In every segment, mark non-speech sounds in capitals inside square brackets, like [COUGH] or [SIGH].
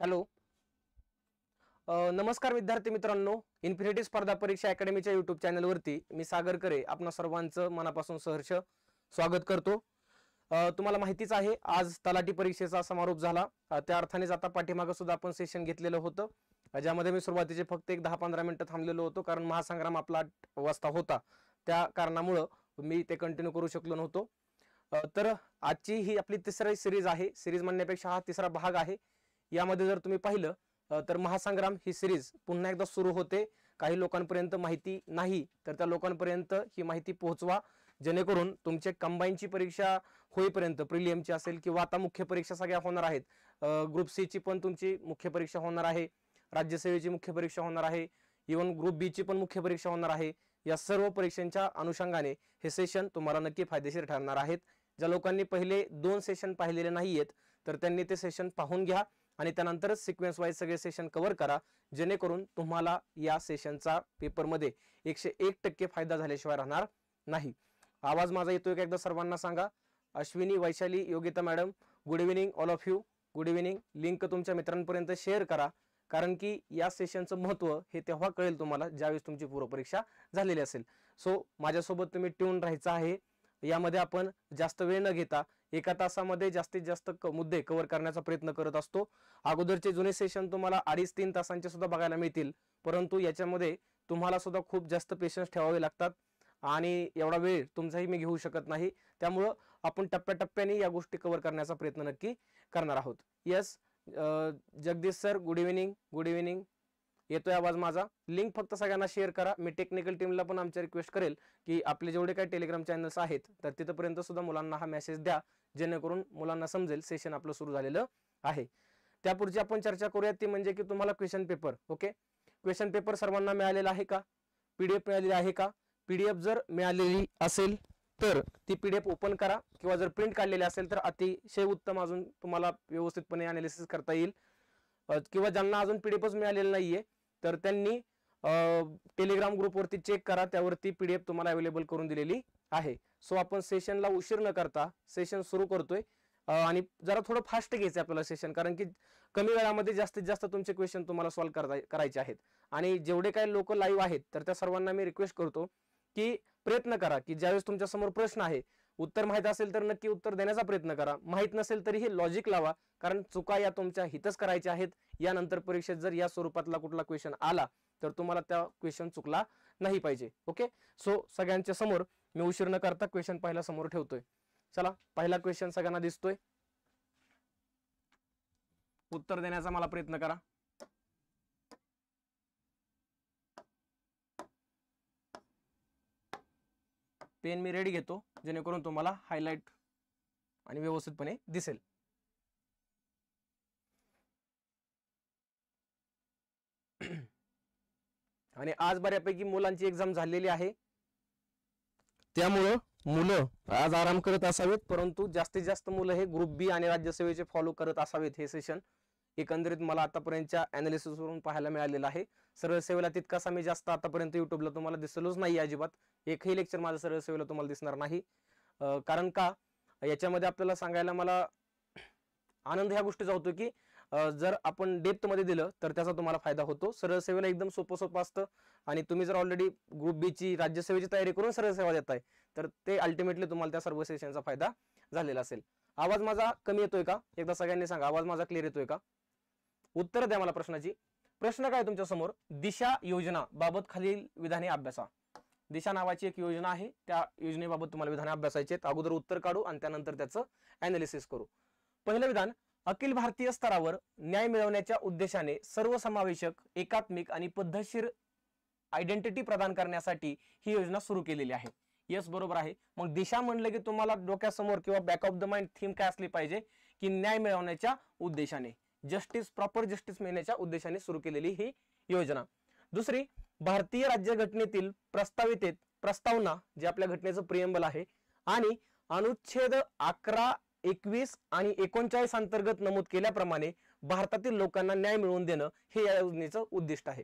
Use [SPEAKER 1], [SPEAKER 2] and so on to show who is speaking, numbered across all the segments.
[SPEAKER 1] hello नमस्कार विद्यार्थी मित्रांनो इन्फिनिटी स्पर्धा परीक्षा अकॅडमीच्या युट्यूब चॅनलवरती मी सागर करे आपणा सर्वांचं मनापासून सहर्ष स्वागत करतो तुम्हाला माहितीच आहे आज तलाठी परीक्षेचा समारोप झाला त्या अर्थानेच आता पाठीमागं सुद्धा आपण सेशन घेतलेलं होतं ज्यामध्ये मी सुरुवातीचे फक्त एक दहा पंधरा मिनिटं थांबलेलो होतो कारण महासंग्राम आपला आठ वाजता होता त्या कारणामुळं मी ते कंटिन्यू करू शकलो नव्हतो तर आजची ही आपली तिसरी सिरीज आहे सिरीज म्हणण्यापेक्षा हा तिसरा भाग आहे यामध्ये जर तुम्ही पाहिलं तर महासंग्राम ही सिरीज पुन्हा एकदा सुरू होते काही लोकांपर्यंत माहिती नाही तर त्या लोकांपर्यंत ही माहिती पोहोचवा जेणेकरून तुमच्या कंबाईनची परीक्षा होईपर्यंत प्रिलियमची असेल किंवा आता मुख्य परीक्षा सगळ्या होणार आहेत ग्रुप सीची पण तुमची मुख्य परीक्षा होणार आहे राज्यसेवेची मुख्य परीक्षा होणार आहे इवन ग्रुप बीची पण मुख्य परीक्षा होणार आहे या सर्व परीक्षांच्या अनुषंगाने हे सेशन तुम्हाला नक्की फायदेशीर ठरणार आहेत ज्या लोकांनी पहिले दोन सेशन पाहिलेले नाही आहेत तर त्यांनी ते सेशन पाहून घ्या आणि त्यानंतरच सिक्वेन्स वाईज सगळे सेशन कव्हर करा जेणेकरून तुम्हाला या सेशनचा पेपरमध्ये एकशे एक टक्के फायदा झाल्याशिवाय राहणार नाही आवाज माझा येतोय का एकदा सर्वांना सांगा Ashwini Vaishali Yogita madam good evening all of you good evening link तुमच्या मित्रांपर्यंत शेअर करा कारण की या सेशनचं महत्त्व हे तेव्हा कळेल तुम्हाला ज्यावेळेस तुमची पूर्वपरीक्षा झालेली असेल सो माझ्यासोबत तुम्ही ट्यून राहायचं आहे यामध्ये आपण जास्त वेळ न घेता एका तासामध्ये जास्तीत जास्त मुद्दे कव्हर करण्याचा प्रयत्न करत असतो अगोदरचे जुने सेशन तुम्हाला अडीच तीन तासांचे सुद्धा बघायला मिळतील परंतु याच्यामध्ये तुम्हाला सुद्धा खूप जास्त पेशन्स ठेवावे लागतात आणि एवढा वेळ तुमचाही मी घेऊ शकत नाही त्यामुळं आपण टप्प्याटप्प्याने या गोष्टी कव्हर करण्याचा प्रयत्न नक्की करणार आहोत yes Jagdish sir good evening good evening येतोय आवाज माझा लिंक फक्त सगळ्यांना शेअर करा मी टेक्निकल टीमला पण आमच्या रिक्वेस्ट करेल की आपले जेवढे काही टेलिग्राम चॅनल्स आहेत तर तिथपर्यंत सुद्धा मुलांना हा मेसेज द्या जेणेकरून मुलांना समजेल सेशन आपलं सुरू झालेलं आहे त्यापुढची आपण चर्चा करूया ती म्हणजे की तुम्हाला question paper okay question paper सर्वांना मिळालेला आहे का पीडीएफ मिळालेली आहे का पीडीएफ जर मिळालेली असेल तर ती पीडीएफ ओपन करा किंवा जर प्रिंट काढलेली असेल तर अतिशय उत्तम अजून तुम्हाला व्यवस्थितपणे अनालिसिस करता येईल किंवा ज्यांना अजून पीडीएफच मिळालेलं नाहीये तर त्यांनी टेलिग्राम ग्रुपवरती चेक करा त्यावरती पीडीएफ तुम्हाला अवेलेबल करून दिलेली आहे सो आपण सेशनला उशीर न करता सेशन सुरू करतोय आणि जरा थोडं फास्ट घ्यायचं आपल्याला सेशन कारण की कमी वेळामध्ये जास्तीत जास्त तुमचे क्वेश्चन तुम्हाला सॉल्व्ह करायचे आहेत आणि जेवढे काही लोक लाईव्ह आहेत तर त्या सर्वांना मी रिक्वेस्ट करतो की प्रयत्न करा की ज्यावेळेस समोर प्रश्न आहे उत्तर माहीत असेल तर नक्की उत्तर देण्याचा प्रयत्न करा माहीत नसेल तरी हे लॉजिक लावा कारण चुका या तुमच्या हितच करायच्या आहेत यानंतर परीक्षेत जर या स्वरूपातला कुठला क्वेश्चन आला तर तुम्हाला त्या क्वेश्चन चुकला नाही पाहिजे ओके सो सगळ्यांच्या समोर मी उशीर न करता क्वेश्चन पहिला समोर ठेवतोय चला पहिला क्वेश्चन सगळ्यांना दिसतोय उत्तर देण्याचा मला प्रयत्न करा पेन मी रेडी घेतो जेणेकरून तुम्हाला हायलाइट आणि व्यवस्थितपणे दिसेल [CLEARS THROAT] आणि आज बऱ्यापैकी मुलांची एक्झाम झालेली आहे त्यामुळं मुलं आज आराम करत असावेत परंतु जास्तीत जास्त मुलं हे ग्रुप बी आणि राज्यसेवेचे फॉलो करत असावेत हे सेशन एकंदरीत मला आतापर्यंतच्या अनालिसिसवरून पाहायला मिळालेलं आहे सरळ सेवेला तितकासा मी जास्त आतापर्यंत युट्यूबला तुम्हाला दिसलोच नाही अजिबात एकही लेक्चर माझ्या सरळ सेवेला तुम्हाला दिसणार नाही कारण का याच्यामध्ये आपल्याला सांगायला मला आनंद ह्या गोष्टीचा होतो की जर आपण डेप्थमध्ये दिलं तर त्याचा तुम्हाला फायदा होतो सरळ सेवेला एकदम सोपं सोपं असतं आणि तुम्ही जर ऑलरेडी ग्रुप बीची राज्यसेवेची तयारी करून सेवा सेवा आहे तर ते अल्टिमेटली तुम्हाला त्या सर्व सेशनचा फायदा झालेला असेल आवाज माझा कमी येतोय का एकदा सगळ्यांनी सांगा आवाज माझा क्लिअर येतोय का उत्तर द्या मला प्रश्नाची प्रश्न काय तुमच्या समोर दिशा योजना बाबत खालील विधाने अभ्यासा दिशा नावाची एक योजना आहे त्या योजनेबाबत तुम्हाला विधाने अभ्यासायचे आहेत अगोदर उत्तर काढू आणि त्यानंतर त्याचं अनालिसिस करू पहिलं विधान अखिल भारतीय स्तरावर न्याय मिळवण्याच्या उद्देशाने सर्वसमावेशक एकात्मिक आणि पद्धतशीर आयडेंटिटी प्रदान करण्यासाठी ही योजना सुरू केलेली आहे येस बरोबर आहे मग दिशा म्हणलं की तुम्हाला डोक्यासमोर किंवा back of the mind theme काय असली पाहिजे की न्याय मिळवण्याच्या उद्देशाने जस्टिस प्रॉपर जस्टिस मिळण्याच्या उद्देशाने सुरू केलेली ही योजना दुसरी भारतीय राज्यघटनेतील प्रस्तावितेत प्रस्तावना जे आपल्या घटनेचं प्रियंबल आहे आणि अनुच्छेद अकरा एकवीस आणि एकोणचाळीस अंतर्गत नमूद केल्याप्रमाणे भारतातील लोकांना न्याय मिळवून देणं हे या योजनेचं उद्दिष्ट आहे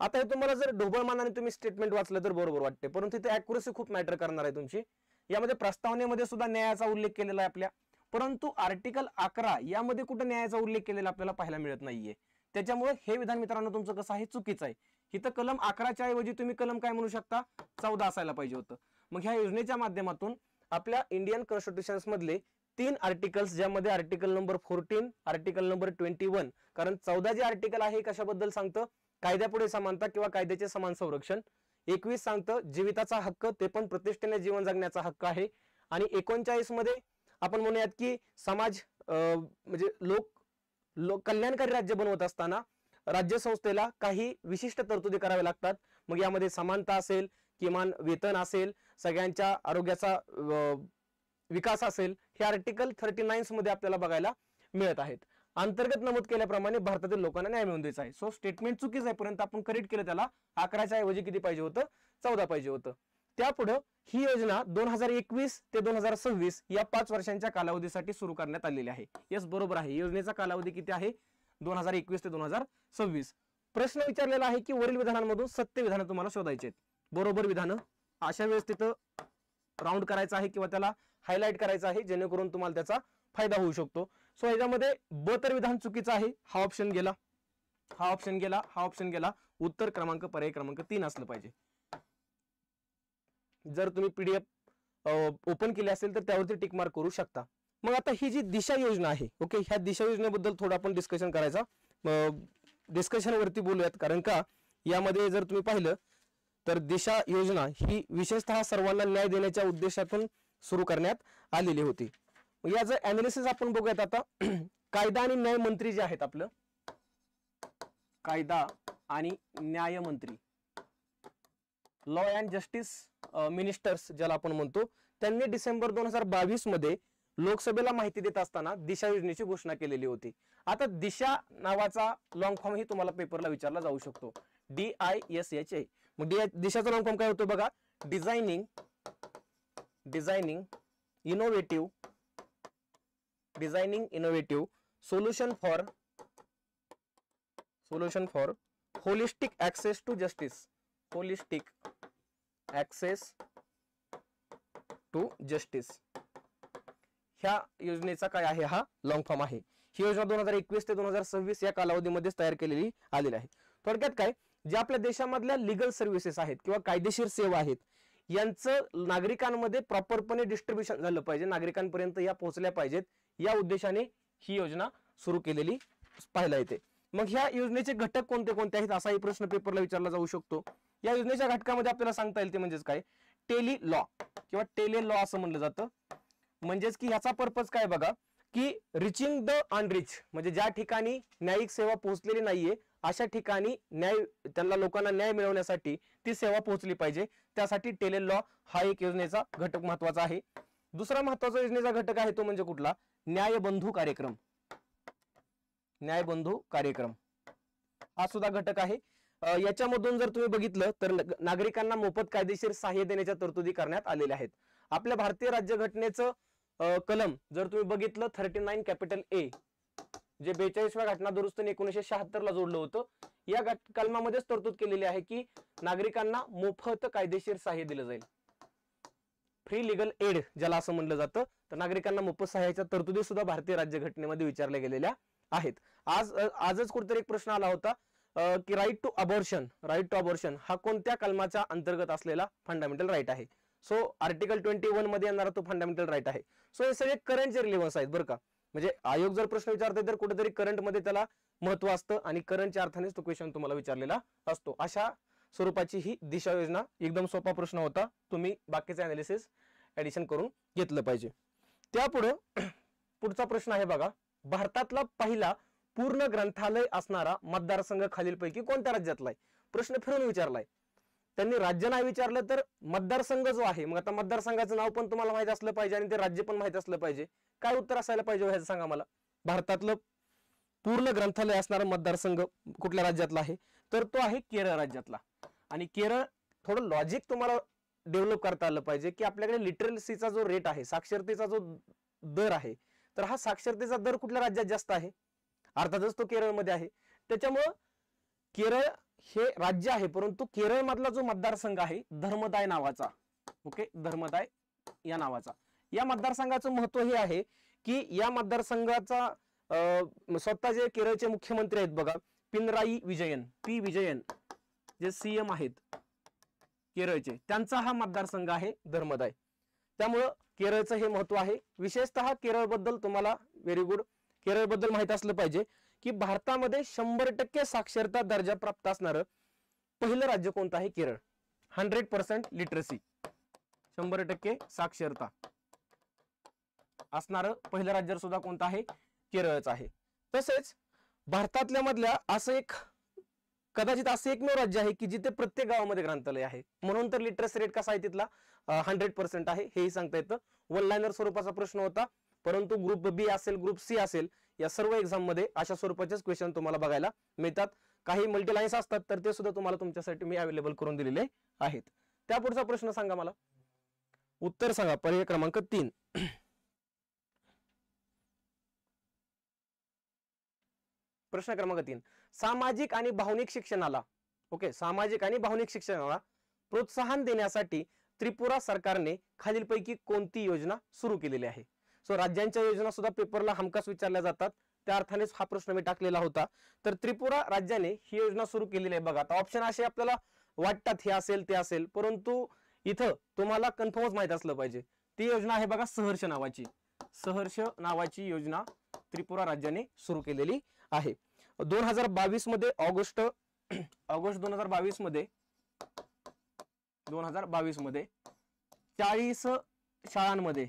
[SPEAKER 1] आता हे तुम्हाला जर मानाने तुम्ही स्टेटमेंट वाचलं तर बरोबर वाटते परंतु इथे अॅक्युरेसी खूप मॅटर करणार आहे तुमची यामध्ये प्रस्तावनेमध्ये सुद्धा न्यायाचा उल्लेख केलेला आहे आपल्या परंतु आर्टिकल अकरा यामध्ये कुठे न्यायाचा उल्लेख केलेला आपल्याला पाहायला मिळत नाहीये त्याच्यामुळे हे विधान मित्रांनो तुमचं कसं आहे चुकीचं आहे इथं कलम अकराच्या ऐवजी तुम्ही कलम काय म्हणू शकता चौदा असायला पाहिजे होतं मग ह्या योजनेच्या माध्यमातून आपल्या इंडियन कॉन्स्टिट्युशन मधले तीन आर्टिकल्स ज्यामध्ये article number fourteen article number twenty one कारण चौदा जे आर्टिकल आहे कशाबद्दल सांगतं कायद्यापुढे समानता किंवा कायद्याचे समान संरक्षण एकवीस सांगतं जीविताचा हक्क ते पण प्रतिष्ठेने जीवन जगण्याचा हक्क आहे आणि एकोणचाळीस मध्ये आपण म्हणूयात की समाज म्हणजे लोक लोक कल्याणकारी राज्य बनवत असताना राज्य संस्थेला काही विशिष्ट तरतुदी कराव्या लागतात मग यामध्ये समानता असेल किमान वेतन असेल सगळ्यांच्या आरोग्याचा विकास असेल हे आर्टिकल थर्टी नाईन्स मध्ये आपल्याला बघायला मिळत आहेत अंतर्गत नमूद केल्याप्रमाणे भारतातील लोकांना न्याय मिळवून द्यायचा आहे सो स्टेटमेंट चुकीच आहे पर्यंत आपण करेक्ट केलं त्याला अकराच्या ऐवजी किती पाहिजे होतं चौदा पाहिजे होतं त्यापुढे ही योजना दोन हजार एकवीस ते दोन हजार सव्वीस या पाच वर्षांच्या कालावधीसाठी सुरू करण्यात आलेली आहे येस बरोबर आहे योजनेचा कालावधी किती आहे दोन हजार एकवीस ते दोन हजार सव्वीस प्रश्न विचारलेला आहे की वरील विधानांमधून सत्य विधान तुम्हाला शोधायचे आहेत बरोबर विधान अशा वेळेस तिथं राऊंड करायचं आहे किंवा त्याला हायलाईट करायचं आहे जेणेकरून तुम्हाला त्याचा फायदा होऊ शकतो सो याच्यामध्ये ब तर विधान चुकीचं आहे हा ऑप्शन गेला हा ऑप्शन गेला हा ऑप्शन गेला उत्तर क्रमांक पर्याय क्रमांक तीन असलं पाहिजे जर तुम्ही पीडीएफ ओपन केले असेल तर त्यावरती टिकमार्क करू शकता मग आता ही जी दिशा योजना आहे ओके ह्या दिशा योजनेबद्दल थोडं आपण डिस्कशन करायचा डिस्कशनवरती बोलूयात कारण का यामध्ये जर तुम्ही पाहिलं तर दिशा योजना ही विशेषतः सर्वांना न्याय देण्याच्या उद्देशातून सुरू करण्यात आलेली होती याचं अनालिसिस आपण बघूयात आता [CLEARS THROAT] कायदा आणि न्याय मंत्री जे आहेत आपलं कायदा आणि न्यायमंत्री लॉ अँड जस्टिस मिनिस्टर्स ज्याला आपण म्हणतो त्यांनी डिसेंबर दोन हजार बावीस मध्ये लोकसभेला माहिती देत असताना दिशा योजनेची घोषणा केलेली होती आता दिशा नावाचा लॉंग फॉर्म ही तुम्हाला पेपरला विचारला जाऊ शकतो D I S H A मग दिशाचा लॉंग फॉर्म काय होतो बघा designing designing innovative designing innovative solution for solution for holistic access to justice holistic access to justice ह्या योजनेचा काय आहे हा लॉंग फॉर्म आहे ही योजना दोन हजार एकवीस ते दोन हजार सव्वीस या कालावधीमध्ये तयार केलेली आलेली आहे थोडक्यात काय जे आपल्या देशामधल्या लिगल सर्व्हिसेस आहेत किंवा कायदेशीर सेवा आहेत यांचं नागरिकांमध्ये प्रॉपरपणे डिस्ट्रीब्युशन झालं पाहिजे नागरिकांपर्यंत या पोहोचल्या पाहिजेत या उद्देशाने ही योजना सुरू केलेली पाहायला येते मग ह्या योजनेचे घटक कोणते कोणते आहेत असाही प्रश्न पेपरला विचारला जाऊ शकतो या योजनेच्या घटकामध्ये आपल्याला सांगता येईल ते म्हणजेच काय टेली लॉ किंवा टेले लॉ असं म्हणलं जातं म्हणजेच की ह्याचा पर्पज काय बघा की रिचिंग द अनरिच म्हणजे ज्या ठिकाणी न्यायिक सेवा पोहोचलेली नाहीये अशा ठिकाणी न्याय त्यांना लोकांना न्याय मिळवण्यासाठी ती सेवा पोहोचली पाहिजे त्यासाठी टेले लॉ हा एक योजनेचा घटक महत्वाचा आहे दुसरा महत्वाचा योजनेचा घटक आहे तो म्हणजे कुठला न्यायबंधू कार्यक्रम न्यायबंधू कार्यक्रम हा सुद्धा घटक आहे याच्यामधून जर तुम्ही बघितलं तर नागरिकांना मोफत कायदेशीर सहाय्य देण्याच्या तरतुदी करण्यात आलेल्या आहेत आपल्या भारतीय राज्यघटनेचं कलम जर तुम्ही बघितलं थर्टी नाईन कॅपिटल ए जे बेचाळीसव्या घटना दुरुस्तीने एकोणीशे शहात्तर ला जोडलं होतं या कलमामध्येच तरतूद केलेली आहे की नागरिकांना मोफत कायदेशीर सहाय्य दिलं जाईल फ्री लिगल एड ज्याला असं म्हणलं जातं तर नागरिकांना मोफत सहाय्याच्या तरतुदी सुद्धा भारतीय राज्यघटनेमध्ये विचारल्या गेलेल्या आहेत आज आजच कुठेतरी एक प्रश्न आला होता की right to abortion right to abortion हा कोणत्या कलमाच्या अंतर्गत असलेला फंडामेंटल राईट आहे सो आर्टिकल ट्वेंटी वन मध्ये येणारा तो फंडामेंटल राईट आहे सो हे सगळे करंटचे रिलेव्हन्स आहेत बरं का म्हणजे आयोग जर प्रश्न विचारते तर कुठेतरी करंट मध्ये त्याला महत्व असतं आणि करंटच्या अर्थानेच तो क्वेश्चन तुम्हाला विचारलेला असतो अशा स्वरूपाची ही दिशा योजना एकदम सोपा प्रश्न होता तुम्ही बाकीचं अनालिसिस ऍडिशन करून घेतलं पाहिजे त्यापुढं [CLEARS THROAT] पुढचा प्रश्न आहे बघा भारतातला पहिला पूर्ण ग्रंथालय असणारा मतदारसंघ खालीलपैकी कोणत्या राज्यातला आहे प्रश्न फिरून विचारलाय त्यांनी राज्य नाही विचारलं तर मतदारसंघ जो आहे मग आता मतदारसंघाचं नाव पण तुम्हाला माहित असलं पाहिजे आणि ते राज्य पण माहित असलं पाहिजे काय उत्तर असायला पाहिजे हो ह्याचं सांगा मला भारतातलं पूर्ण ग्रंथालय असणारा मतदारसंघ कुठल्या राज्यातला आहे तर तो आहे केरळ राज्यातला आणि केरळ थोडं लॉजिक तुम्हाला डेव्हलप करता आलं पाहिजे की आपल्याकडे लिटरसीचा जो रेट आहे साक्षरतेचा जो दर आहे तर हा साक्षरतेचा दर कुठल्या राज्यात जास्त आहे अर्थातच तो केरळमध्ये आहे त्याच्यामुळं केरळ हे राज्य आहे परंतु केरळ जो मतदारसंघ आहे धर्मदाय नावाचा ओके धर्मदाय या नावाचा या मतदारसंघाचं महत्व हे आहे की या मतदारसंघाचा स्वतः जे केरळचे मुख्यमंत्री आहेत बघा पिनराई विजयन पी विजयन जे सीएम आहेत केरळचे त्यांचा हा मतदारसंघ आहे धर्मदाय त्यामुळं केरळचं हे महत्व आहे विशेषतः केरळबद्दल तुम्हाला व्हेरी गुड केरळबद्दल माहित असलं पाहिजे की भारतामध्ये शंभर टक्के साक्षरता दर्जा प्राप्त असणारं पहिलं राज्य कोणतं आहे केरळ हंड्रेड पर्सेंट लिटरसी शंभर टक्के साक्षरता असणारं पहिलं राज्य सुद्धा कोणतं आहे केरळच आहे तसेच भारतातल्या मधल्या असं एक कदाचित असं एकमेव राज्य आहे की जिथे प्रत्येक गावामध्ये ग्रंथालय आहे म्हणून तर लिटरसी रेट कसा आहे तिथला हंड्रेड पर्सेंट आहे हेही सांगता येतं वन लायनर स्वरूपाचा प्रश्न होता परंतु ग्रुप बी असेल ग्रुप सी असेल या सर्व एक्झाम मध्ये अशा स्वरूपाचेच क्वेश्चन तुम्हाला बघायला मिळतात काही मल्टी असतात तर ते सुद्धा तुम्हाला तुमच्यासाठी मी अवेलेबल करून दिलेले आहेत त्या पुढचा प्रश्न सांगा मला उत्तर सांगा पर्याय क्रमांक तीन प्रश्न क्रमांक तीन सामाजिक आणि भावनिक शिक्षणाला ओके सामाजिक आणि भावनिक शिक्षणाला प्रोत्साहन देण्यासाठी त्रिपुरा सरकारने खालीलपैकी कोणती योजना सुरू केलेली आहे सो राज्यांच्या योजना सुद्धा पेपरला हमखास विचारल्या जातात त्या अर्थाने हा प्रश्न मी टाकलेला होता तर त्रिपुरा राज्याने ही योजना सुरू केलेली आहे बघा आता ऑप्शन असे आपल्याला वाटतात हे असेल ते असेल परंतु इथं तुम्हाला कन्फर्मच माहित असलं पाहिजे ती योजना आहे बघा सहर्ष नावाची सहर्ष नावाची योजना त्रिपुरा राज्याने सुरू केलेली आहे दोन हजार बावीस मध्ये ऑगस्ट [CLEARS THROAT] ऑगस्ट दोन हजार बावीस मध्ये दोन हजार बावीस मध्ये चाळीस शाळांमध्ये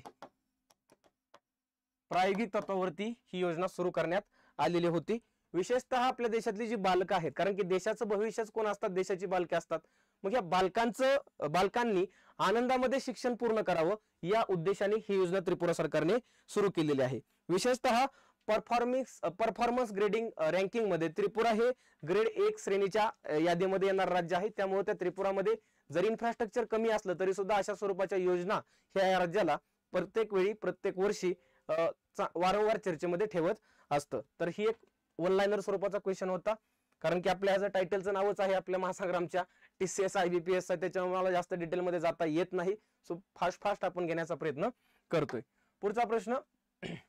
[SPEAKER 1] प्रायोगिक तत्वावरती ही योजना सुरू करण्यात आलेली होती विशेषतः आपल्या देशातली जी बालकं आहेत कारण की देशाचं भविष्यच कोण असतात देशाची बालके असतात मग या बालकांचं बालकांनी आनंदामध्ये शिक्षण पूर्ण करावं या उद्देशाने ही योजना त्रिपुरा सरकारने सुरू केलेली आहे विशेषतः परफॉर्मिक्स परफॉर्मन्स ग्रेडिंग रँकिंगमध्ये त्रिपुरा हे ग्रेड एक श्रेणीच्या यादीमध्ये येणार राज्य आहे त्यामुळे त्या त्रिपुरामध्ये जरी इन्फ्रास्ट्रक्चर कमी असलं तरी सुद्धा अशा स्वरूपाच्या योजना ह्या या राज्याला प्रत्येक वेळी प्रत्येक वर्षी वारंवार चर्चेमध्ये ठेवत असतं तर ही एक वन स्वरूपाचा क्वेश्चन होता कारण की आपल्या ह्याचं टायटलचं नावच आहे आपल्या महासाग्रामच्या T C S I B P S त्याच्यामुळे मला जास्त डिटेलमध्ये जाता येत नाही सो फास्ट फास्ट आपण घेण्याचा प्रयत्न करतोय पुढचा प्रश्न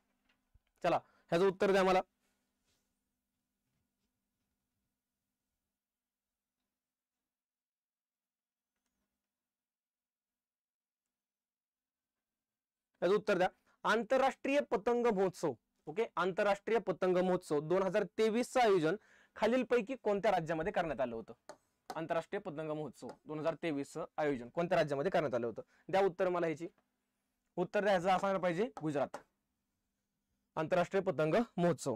[SPEAKER 1] [CLEARS THROAT] चला ह्याचं उत्तर द्या मला याचं उत्तर द्या आंतरराष्ट्रीय पतंग महोत्सव ओके आंतरराष्ट्रीय पतंग महोत्सव दोन हजार तेवीस आयोजन खालीलपैकी कोणत्या राज्यामध्ये करण्यात आलं होतं आंतरराष्ट्रीय पतंग महोत्सव दोन हजार तेवीस आयोजन कोणत्या राज्यामध्ये करण्यात आलं होतं द्या उत्तर मला ह्याची उत्तर द्यायचं असायला पाहिजे गुजरात आंतरराष्ट्रीय पतंग महोत्सव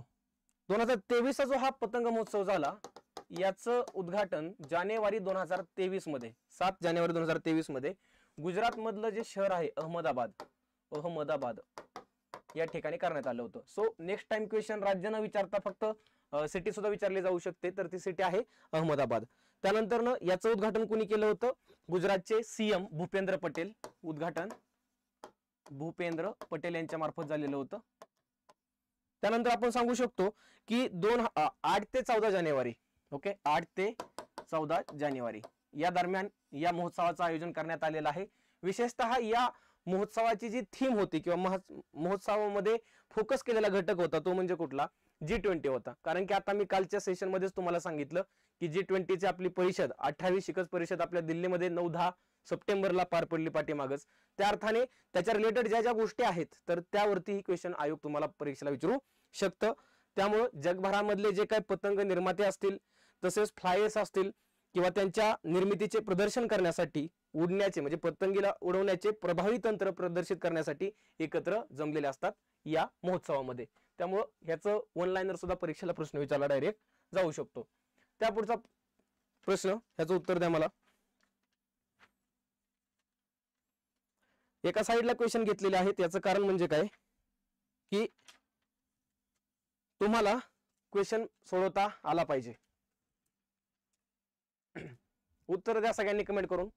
[SPEAKER 1] दोन हजार तेवीसचा जो हा पतंग महोत्सव झाला याचं उद्घाटन जानेवारी दोन हजार तेवीस मध्ये सात जानेवारी दोन हजार तेवीस मध्ये गुजरात मधलं जे शहर आहे अहमदाबाद अहमदाबाद या ठिकाणी करण्यात आलं होतं सो नेक्स्ट टाइम क्वेश्चन राज्य न विचारता फक्त सिटी सुद्धा विचारली जाऊ शकते तर ती सिटी आहे अहमदाबाद त्यानंतर याचं उद्घाटन कोणी केलं होतं गुजरातचे सीएम भूपेंद्र पटेल उद्घाटन भूपेंद्र पटेल यांच्या मार्फत झालेलं होतं त्यानंतर आपण सांगू शकतो की दोन आठ ते चौदा जानेवारी ओके आठ ते चौदा जानेवारी या दरम्यान या महोत्सवाचं आयोजन करण्यात आलेलं आहे विशेषतः या महोत्सवाची जी थीम होती किंवा महोत्सवामध्ये फोकस केलेला घटक होता तो म्हणजे कुठला जी ट्वेंटी होता कारण की आता मी कालच्या सेशनमध्येच तुम्हाला सांगितलं की जी ट्वेंटीची आपली परिषद अठ्ठावीस शिखर परिषद आपल्या दिल्लीमध्ये नऊ दहा सप्टेंबरला पार पडली पाठीमागच त्या अर्थाने त्याच्या रिलेटेड ज्या ज्या गोष्टी आहेत तर त्यावरती ही क्वेश्चन आयोग तुम्हाला परीक्षेला विचारू शकतं त्यामुळं जगभरामधले जे काही पतंग निर्माते असतील तसेच फ्लायर्स असतील किंवा त्यांच्या निर्मितीचे प्रदर्शन करण्यासाठी उडण्याचे म्हणजे पतंगीला उडवण्याचे प्रभावी तंत्र प्रदर्शित करण्यासाठी एकत्र जमलेले असतात या महोत्सवामध्ये त्यामुळं ह्याचं ऑनलाईनर सुद्धा परीक्षेला प्रश्न विचारला डायरेक्ट जाऊ शकतो त्या पुढचा प्रश्न ह्याचं उत्तर द्या मला एका साईडला क्वेश्चन घेतलेले आहेत याचं कारण म्हणजे काय की तुम्हाला क्वेश्चन सोडवता आला पाहिजे उत्तर द्या सगळ्यांनी कमेंट करून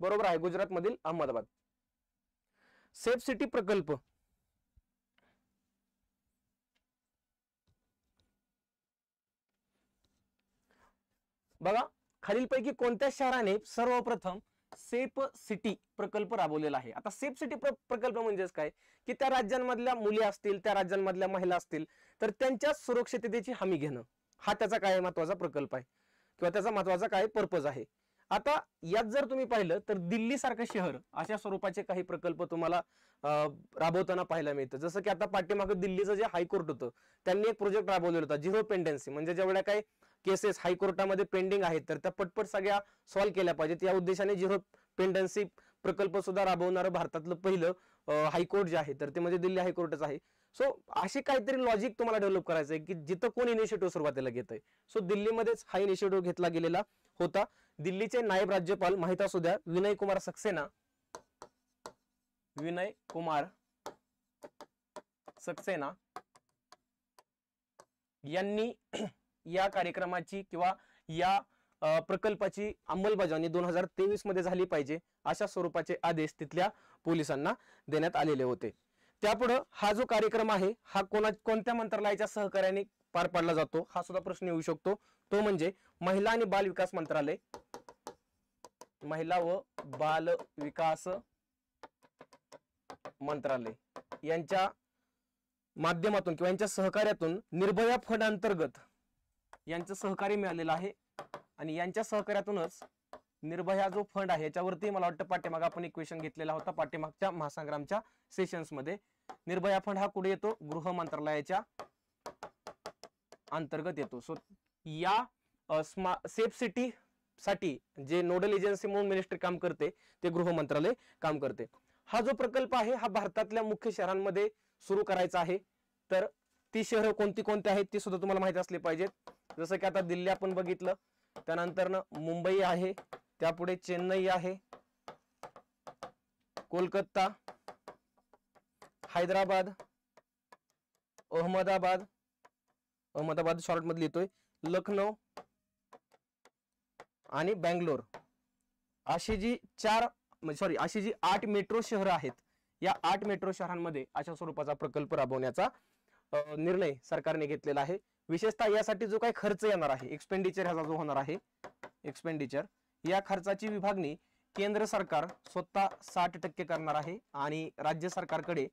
[SPEAKER 1] बरोबर आहे गुजरात मधील अहमदाबाद सेफ सिटी प्रकल्प बघा खालीलपैकी कोणत्या शहराने सर्वप्रथम सेफ सिटी प्रकल्प राबवलेला आहे आता सेफ सिटी प्रकल्प म्हणजेच काय की त्या राज्यांमधल्या मुली असतील त्या राज्यांमधल्या महिला असतील तर त्यांच्या सुरक्षिततेची हमी घेणं हा त्याचा काय महत्वाचा प्रकल्प आहे किंवा त्याचा महत्वाचा काय पर्पज आहे आता यात जर तुम्ही पाहिलं तर दिल्ली सारखं शहर अशा स्वरूपाचे काही प्रकल्प तुम्हाला राबवताना पाहायला मिळतं जसं की आता पाठीमागं दिल्लीचं जे हायकोर्ट होतं त्यांनी एक प्रोजेक्ट राबवलेला होता झिरो पेंडन्सी म्हणजे जेवढ्या काही केसेस हायकोर्टामध्ये पेंडिंग आहेत तर त्या पटपट सगळ्या सॉल्व्ह केल्या पाहिजेत या उद्देशाने झिरो पेंडन्सी प्रकल्प सुद्धा राबवणारं भारतातलं पहिलं हायकोर्ट जे आहे तर ते म्हणजे दिल्ली हायकोर्टच आहे सो असे काहीतरी लॉजिक तुम्हाला डेव्हलप करायचं आहे की जिथं कोण इनिशिएटिव्ह सुरुवातीला घेत आहे सो दिल्लीमध्येच हा इनिशिएटिव्ह घेतला गेलेला होता दिल्लीचे नायब राज्यपाल माहित असू द्या विनय कुमार सक्सेना विनय कुमार सक्सेना यांनी या कार्यक्रमाची किंवा या प्रकल्पाची अंमलबजावणी दोन हजार तेवीस मध्ये झाली पाहिजे अशा स्वरूपाचे आदेश तिथल्या पोलिसांना देण्यात आलेले होते त्यापुढं हा जो कार्यक्रम आहे हा कोणा कोणत्या मंत्रालयाच्या सहकार्याने पार पाडला जातो हा सुद्धा प्रश्न येऊ शकतो तो म्हणजे महिला आणि बाल विकास मंत्रालय महिला व बाल विकास मंत्रालय यांच्या माध्यमातून किंवा यांच्या सहकार्यातून निर्भया फंड अंतर्गत यांचं सहकार्य मिळालेलं आहे आणि यांच्या सहकार्यातूनच निर्भया जो फंड आहे याच्यावरती मला वाटतं पाठीमाग आपण इक्वेशन घेतलेला होता पाठीमागच्या महासंग्रामच्या सेशन्समध्ये निर्भया फंड हा कुठे येतो गृह मंत्रालयाच्या अंतर्गत येतो सो या स्मा सेफ सिटी साठी जे नोडल एजन्सी म्हणून मिनिस्ट्री काम करते ते गृह मंत्रालय काम करते हा जो प्रकल्प आहे हा भारतातल्या मुख्य शहरांमध्ये सुरू करायचा आहे तर ती शहरं कोणती कोणती आहेत ती सुद्धा तुम्हाला माहिती असली पाहिजेत जसं की आता दिल्ली आपण बघितलं त्यानंतर मुंबई आहे त्यापुढे चेन्नई आहे कोलकाता हैदराबाद अहमदाबाद अहमदाबाद शॉर्ट मध्ये येतोय लखनौ आणि बँगलोर अशी जी चार सॉरी म्हणजे अशी जी आठ मेट्रो शहर आहेत या आठ मेट्रो शहरांमध्ये अशा स्वरूपाचा प्रकल्प राबवण्याचा निर्णय सरकारने घेतलेला आहे विशेषतः यासाठी जो काही खर्च येणार आहे एक्सपेंडिचर ह्याचा जो होणार आहे एक्सपेंडिचर या खर्चाची विभागणी केंद्र सरकार स्वतः साठ टक्के करणार आहे आणि राज्य सरकारकडे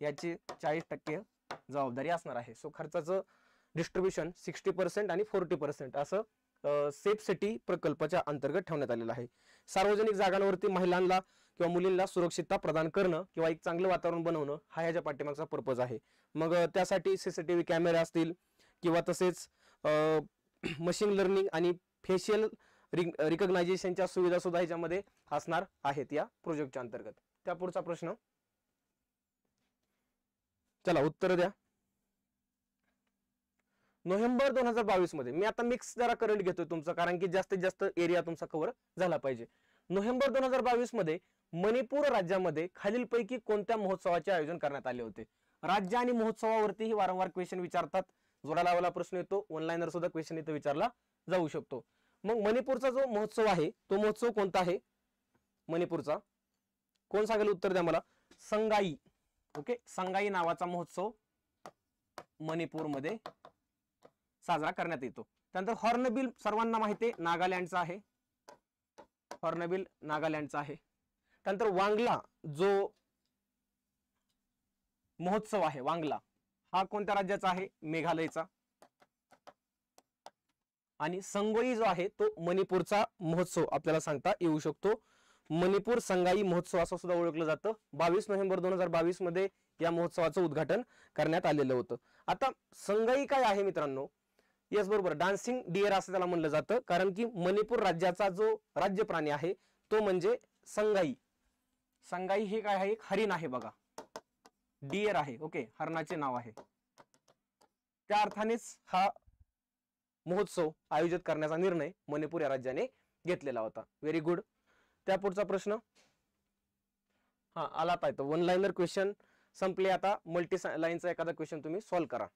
[SPEAKER 1] याची चाळीस टक्के जबाबदारी असणार आहे सो खर्चाचं डिस्ट्रीब्युशन सिक्स्टी पर्सेंट आणि फोर्टी पर्सेंट असं सेफ सिटी प्रकल्पाच्या अंतर्गत ठेवण्यात आलेला आहे सार्वजनिक जागांवरती महिलांना किंवा मुलींना सुरक्षितता प्रदान करणं किंवा एक चांगलं वातावरण बनवणं हा ह्याच्या पाठीमागचा पर्पज आहे मग त्यासाठी सीसीटीव्ही कॅमेरे असतील किंवा तसेच मशीन लर्निंग [CLEARS THROAT] आणि फेशियल रिक रिकग्नायझेशनच्या सुविधा सुद्धा ह्याच्यामध्ये असणार आहेत या प्रोजेक्टच्या अंतर्गत त्या पुढचा प्रश्न चला उत्तर द्या नोव्हेंबर दोन हजार बावीस मध्ये मी आता मिक्स जरा करंट घेतोय तुमचा कारण की जास्तीत जास्त एरिया तुमचा कव्हर झाला पाहिजे नोव्हेंबर दोन हजार बावीस मध्ये मणिपूर राज्यामध्ये खालीलपैकी कोणत्या महोत्सवाचे आयोजन करण्यात आले होते राज्य आणि महोत्सवावरतीही वारंवार क्वेश्चन विचारतात जोडा लावला प्रश्न येतो ऑनलाईनवर सुद्धा क्वेश्चन इथं विचारला जाऊ शकतो मग मणिपूरचा जो महोत्सव आहे तो महोत्सव कोणता आहे मणिपूरचा कोण सांगेल उत्तर द्या मला संगाई ओके संगाई नावाचा महोत्सव मणिपूरमध्ये साजरा करण्यात येतो त्यानंतर हॉर्नबिल सर्वांना माहिती आहे नागालँडचा आहे हॉर्नबिल नागालँडचा आहे त्यानंतर वांगला जो महोत्सव आहे वांगला हा कोणत्या राज्याचा आहे मेघालयचा आणि संगोई जो आहे तो मणिपूरचा महोत्सव आपल्याला सांगता येऊ शकतो मणिपूर संगाई महोत्सव असं सुद्धा ओळखलं जातं बावीस नोव्हेंबर दोन हजार बावीस मध्ये या महोत्सवाचं उद्घाटन करण्यात आलेलं होतं आता संगाई काय आहे मित्रांनो येस बरोबर डान्सिंग डिअर असं त्याला म्हणलं जातं कारण की मणिपूर राज्याचा जो राज्य प्राणी आहे तो म्हणजे संगाई संगाई हे काय आहे एक हरिण आहे बघा डिअर आहे ओके हरणाचे नाव आहे त्या अर्थानेच हा महोत्सव आयोजित करण्याचा निर्णय मणिपूर या राज्याने घेतलेला होता व्हेरी गुड त्या पुढचा प्रश्न हा आला पाहिजे वन लाईनर क्वेश्चन संपले आता मल्टी लाईनचा एखादा क्वेश्चन तुम्ही सॉल्व्ह करा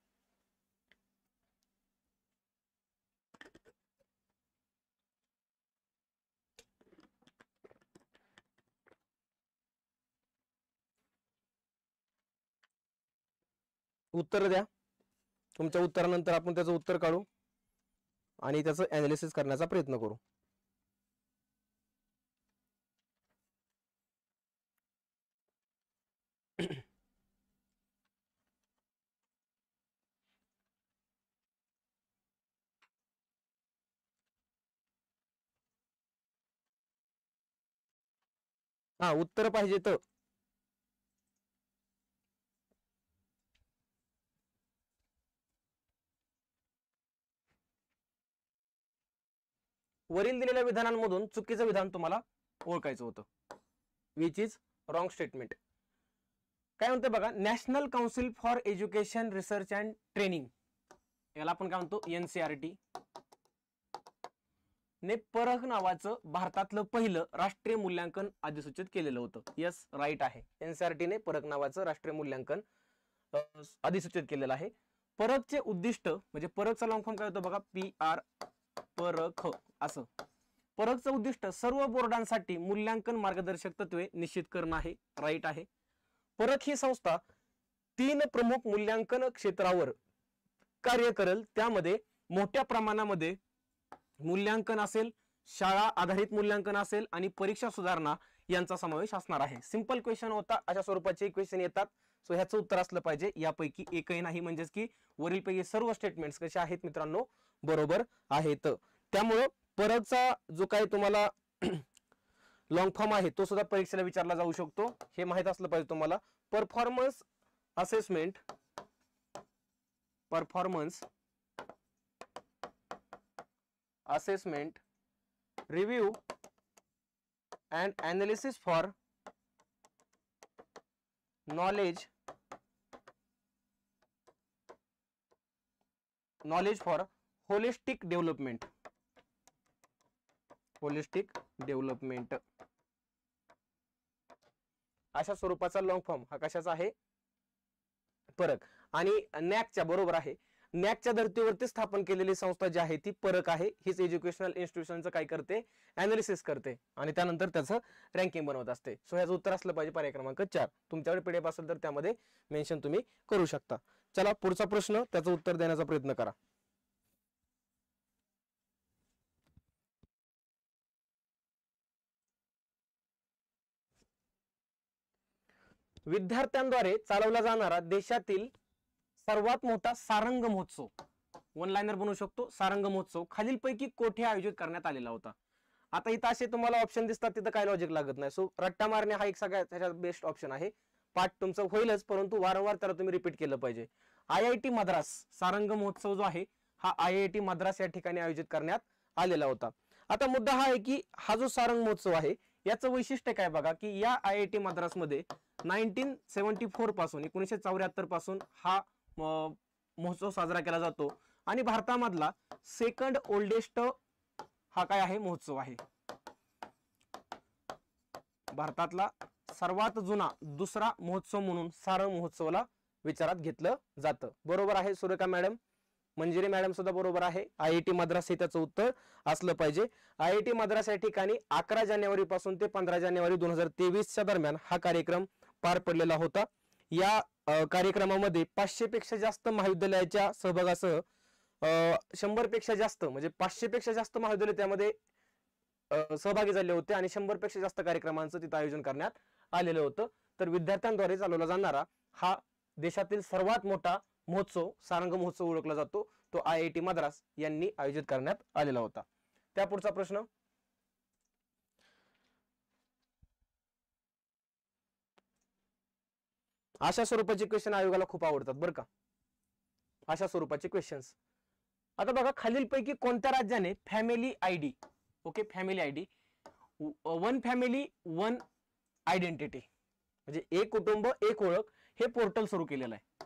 [SPEAKER 1] उत्तर द्या तुमच्या उत्तरानंतर आपण त्याचं उत्तर काढू आणि त्याचं ॲनालिसिस करण्याचा प्रयत्न करू हा उत्तर पाहिजे तर वरील दिलेल्या विधानांमधून चुकीचं विधान तुम्हाला ओळखायचं होतं विच इज रॉंग स्टेटमेंट काय म्हणते बघा national council for education research and training याला आपण काय म्हणतो एनसीआरटी e ने परख नावाचं भारतातलं पहिलं राष्ट्रीय मूल्यांकन अधिसूचित केलेलं होतं यस राईट आहे e ने परख नावाचं राष्ट्रीय मूल्यांकन अधिसूचित केलेलं आहे परखचे उद्दिष्ट म्हणजे परखचा लॉंग फॉर्म काय होतं बघा पी आर परख असं उद्दिष्ट सर्व बोर्डांसाठी मूल्यांकन मार्गदर्शक तत्वे निश्चित करणं आहे राईट आहे परक ही संस्था तीन प्रमुख मूल्यांकन क्षेत्रावर कार्य करेल त्यामध्ये मोठ्या प्रमाणामध्ये मूल्यांकन असेल शाळा आधारित मूल्यांकन असेल आणि परीक्षा सुधारणा यांचा समावेश असणार आहे सिंपल क्वेश्चन होता अशा स्वरूपाचे क्वेश्चन येतात सो ह्याचं उत्तर असलं पाहिजे यापैकी एकही नाही म्हणजेच की वरीलपैकी सर्व स्टेटमेंट्स कसे आहेत मित्रांनो बरोबर आहेत त्यामुळं परतचा जो काही तुम्हाला लॉंग [CLEARS THROAT] फॉर्म आहे तो सुद्धा परीक्षेला विचारला जाऊ शकतो हे माहीत असलं पाहिजे तुम्हाला performance assessment performance assessment review and analysis for knowledge knowledge for holistic development holistic development अशा स्वरूपाचा लॉंग फॉर्म हा कशाचा आहे परक आणि नॅकच्या बरोबर आहे नॅकच्या धर्तीवरती स्थापन केलेली संस्था जी आहे ती परक आहे हीच एज्युकेशनल इन्स्टिट्यूशनचं काय करते अनालिसिस करते आणि त्यानंतर त्याचं रँकिंग बनवत असते सो ह्याचं उत्तर असलं पाहिजे पर्याय क्रमांक चार तुमच्याकडे पीडीएफ असेल तर त्यामध्ये मेन्शन तुम्ही करू शकता चला पुढचा प्रश्न त्याचं उत्तर देण्याचा प्रयत्न करा विद्यार्थ्यांद्वारे चालवला जाणारा देशातील सर्वात मोठा सारंग महोत्सव वन लायनर बनवू शकतो सारंग महोत्सव खालीलपैकी कोठे आयोजित करण्यात आलेला होता आता इथं असे तुम्हाला ऑप्शन दिसतात तिथं काय लॉजिक लागत नाही सो रट्टा मारणे हा एक सगळ्यात त्याच्यात बेस्ट ऑप्शन आहे पाठ तुमचं होईलच परंतु वारंवार त्याला तुम्ही रिपीट केलं पाहिजे I I T Madras Saarang महोत्सव जो आहे हा आय आय टी मद्रास या ठिकाणी आयोजित करण्यात आलेला होता आता मुद्दा हा आहे की हा जो सारंग महोत्सव आहे याचं वैशिष्ट्य काय बघा की या आय आय टी मद्रासमध्ये नाईन्टीन सेवन्टी फोर पासून एकोणीसशे चौऱ्याहत्तर पासून हा महोत्सव साजरा केला जातो आणि भारतामधला सेकंड ओल्डेस्ट हा काय आहे महोत्सव आहे भारतातला सर्वात जुना दुसरा महोत्सव म्हणून सारंग महोत्सवला विचारात घेतलं जातं बरोबर आहे सुरेखा मॅडम मंजिरी मॅडम सुद्धा बरोबर आहे आय टी मद्रास हे त्याचं उत्तर असलं पाहिजे आय टी मद्रास या ठिकाणी अकरा जानेवारी पासून ते पंधरा जानेवारी दोन हजार तेवीसच्या दरम्यान हा कार्यक्रम पार पडलेला होता या कार्यक्रमामध्ये पाचशे पेक्षा जास्त महाविद्यालयाच्या सहभागासह शंभर पेक्षा जास्त म्हणजे पाचशे पेक्षा जास्त महाविद्यालय त्यामध्ये सहभागी झाले होते आणि शंभरपेक्षा पेक्षा जास्त कार्यक्रमांचं तिथं आयोजन करण्यात आलेलं होतं तर विद्यार्थ्यांद्वारे चालवला जाणारा हा देशातील सर्वात मोठा महोत्सव सारंग महोत्सव ओळखला जातो तो आय आय टी मद्रास यांनी आयोजित करण्यात आलेला होता पुढचा प्रश्न अशा स्वरूपाचे क्वेश्चन आयोगाला खूप आवडतात बरं का अशा स्वरूपाचे क्वेश्चन आता बघा खालीलपैकी कोणत्या राज्याने family ID okay family ID one family one identity म्हणजे एक कुटुंब एक ओळख हे पोर्टल सुरू केलेलं आहे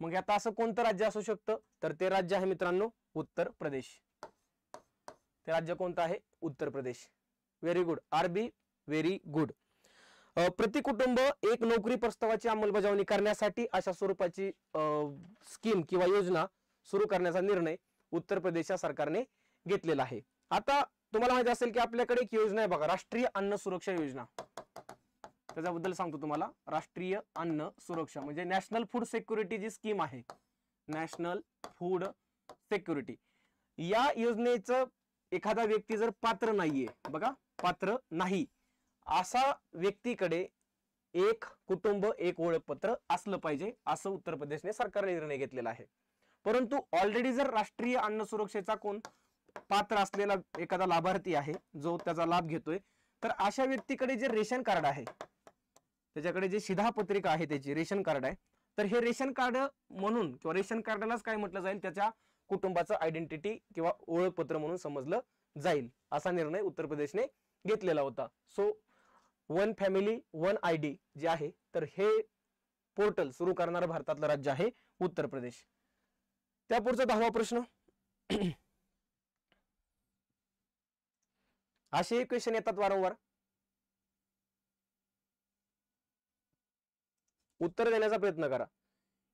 [SPEAKER 1] मग आता असं कोणतं राज्य असू शकतं तर ते राज्य आहे मित्रांनो उत्तर प्रदेश ते राज्य कोणतं आहे Uttar Pradesh very good R B very good प्रति कुटुंब एक नोकरी प्रस्तावाची अंमलबजावणी करण्यासाठी अशा स्वरूपाची स्कीम किंवा योजना सुरू करण्याचा निर्णय उत्तर प्रदेश सरकारने घेतलेला आहे आता तुम्हाला माहिती असेल की आपल्याकडे एक योजना आहे बघा राष्ट्रीय अन्न सुरक्षा योजना त्याच्याबद्दल सांगतो तुम्हाला राष्ट्रीय अन्न सुरक्षा म्हणजे नॅशनल फूड सिक्युरिटी जी स्कीम आहे नॅशनल फूड सिक्युरिटी या योजनेचं एखादा व्यक्ती जर पात्र नाहीये बघा पात्र नाही असा व्यक्तीकडे एक कुटुंब एक ओळखपत्र असलं पाहिजे असं उत्तर प्रदेशने सरकारने निर्णय घेतलेला आहे परंतु ऑलरेडी जर राष्ट्रीय अन्न सुरक्षेचा कोण पात्र असलेला एखादा लाभार्थी आहे जो त्याचा लाभ घेतोय तर अशा व्यक्तीकडे जे रेशन कार्ड आहे त्याच्याकडे जे शिधापत्रिका आहे त्याची रेशन कार्ड आहे तर हे रेशन कार्ड म्हणून किंवा रेशन कार्डालाच काय म्हटलं जाईल त्याच्या कुटुंबाचं आयडेंटिटी किंवा ओळखपत्र म्हणून समजलं जाईल असा निर्णय उत्तर प्रदेशने घेतलेला होता so one family one I D जे आहे तर हे पोर्टल सुरू करणारं भारतातलं राज्य आहे उत्तर प्रदेश त्या पुढचा दहावा प्रश्न [CLEARS THROAT] असे क्वेश्चन येतात वारंवार उत्तर देण्याचा प्रयत्न करा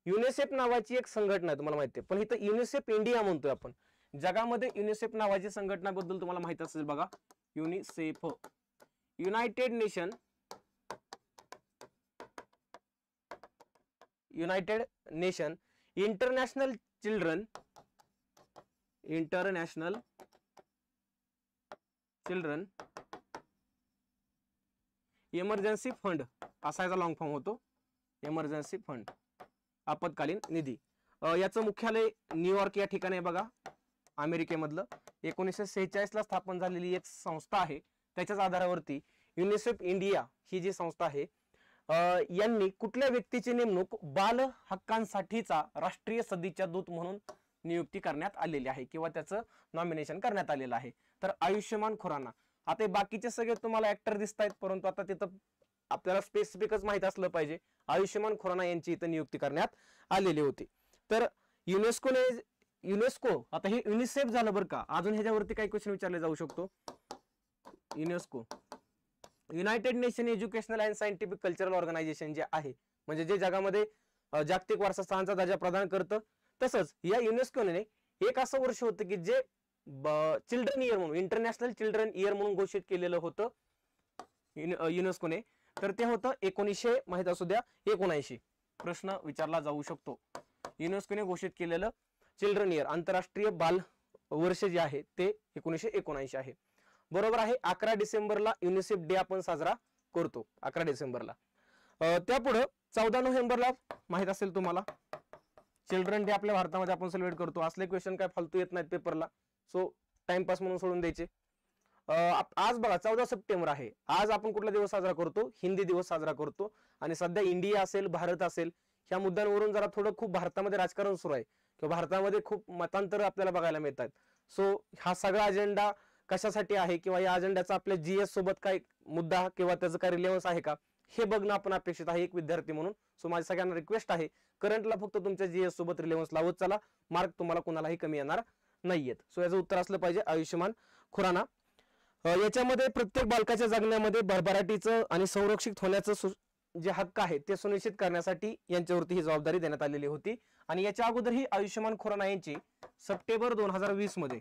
[SPEAKER 1] युनिसेफ नावाची एक संघटना आहे तुम्हाला माहिती आहे पण इथं युनिसेफ इंडिया म्हणतोय आपण जगामध्ये युनिसेफ नावाची संघटनाबद्दल तुम्हाला माहित असेल बघा UNICEF united nation united nation international children international children emergency fund असा याचा लॉंग फॉर्म होतो इमर्जन्सी फंड आपत्कालीन निधी याचं मुख्यालय न्यूयॉर्क या ठिकाणी आहे बघा अमेरिकेमधलं एकोणीसशे सेहेचाळीसला स्थापन झालेली एक संस्था आहे त्याच्याच आधारावरती युनिसेफ इंडिया ही जी संस्था आहे यांनी कुठल्या व्यक्तीची नेमणूक बाल हक्कांसाठीचा राष्ट्रीय सदिच्छा दूत म्हणून नियुक्ती करण्यात आलेली आहे किंवा त्याचं नॉमिनेशन करण्यात आलेलं आहे तर आयुष्यमान खुराना आता बाकीचे सगळे तुम्हाला ऍक्टर दिसत आहेत परंतु आता तिथं आपल्याला स्पेसिफिकच माहित असलं पाहिजे आयुष्यमान खुराना यांची इथं नियुक्ती करण्यात आलेली होती तर युनेस्कोने युनेस्को आता हे युनिसेफ झालं बरं का अजून ह्याच्यावरती काही क्वेश्चन विचारले जाऊ शकतो UNESCO united nation educational and scientific cultural organization जे आहे म्हणजे जे जगामध्ये जागतिक वारसा स्थानचा दर्जा प्रदान करतं तसंच या युनेस्कोने एक असं वर्ष होतं की जे चिल्ड्रन इयर म्हणून इंटरनॅशनल चिल्ड्रन इयर म्हणून घोषित केलेलं होतं युनेस्कोने तर ते होतं एकोणीसशे माहीत असू द्या एकोणऐंशी प्रश्न विचारला जाऊ शकतो युनेस्कोने घोषित केलेलं चिल्ड्रन इयर आंतरराष्ट्रीय बाल वर्ष जे आहे ते एकोणीसशे एकोणऐंशी आहे बरोबर आहे अकरा डिसेंबरला युनिसेफ डे आपण साजरा करतो अकरा डिसेंबरला त्यापुढं चौदा नोव्हेंबरला माहित असेल तुम्हाला चिल्ड्रन डे आपल्या भारतामध्ये आपण सेलिब्रेट करतो असले क्वेश्चन काय फालतू येत नाहीत पेपरला सो टाइमपास म्हणून सोडून द्यायचे आज बघा चौदा सप्टेंबर आहे आज आपण कुठला दिवस साजरा करतो हिंदी दिवस साजरा करतो आणि सध्या इंडिया असेल भारत असेल ह्या मुद्द्यांवरून जरा थोडं खूप भारतामध्ये राजकारण सुरू आहे किंवा भारतामध्ये खूप मतांतर आपल्याला बघायला मिळतात सो हा सगळा अजेंडा कशासाठी आहे किंवा या अजेंड्याचा आपल्या जीएस सोबत काय मुद्दा किंवा त्याचं काय रिलेव्हन्स आहे का हे बघणं आपण अपेक्षित आहे एक विद्यार्थी म्हणून सो माझ्या सगळ्यांना रिक्वेस्ट आहे करंटला फक्त तुमच्या जीएस सोबत रिलेव्हन्स लावत चला मार्क तुम्हाला कोणालाही कमी येणार नाहीयेत सो याचं उत्तर असलं पाहिजे आयुष्यमान खुराना याच्यामध्ये प्रत्येक बालकाच्या जगण्यामध्ये भरभराटीचं आणि संरक्षित होण्याचं जे हक्क आहे ते सुनिश्चित करण्यासाठी यांच्यावरती ही जबाबदारी देण्यात आलेली होती आणि याच्या अगोदर ही आयुष्यमान खुराना यांची सप्टेंबर दोन हजार वीस मध्ये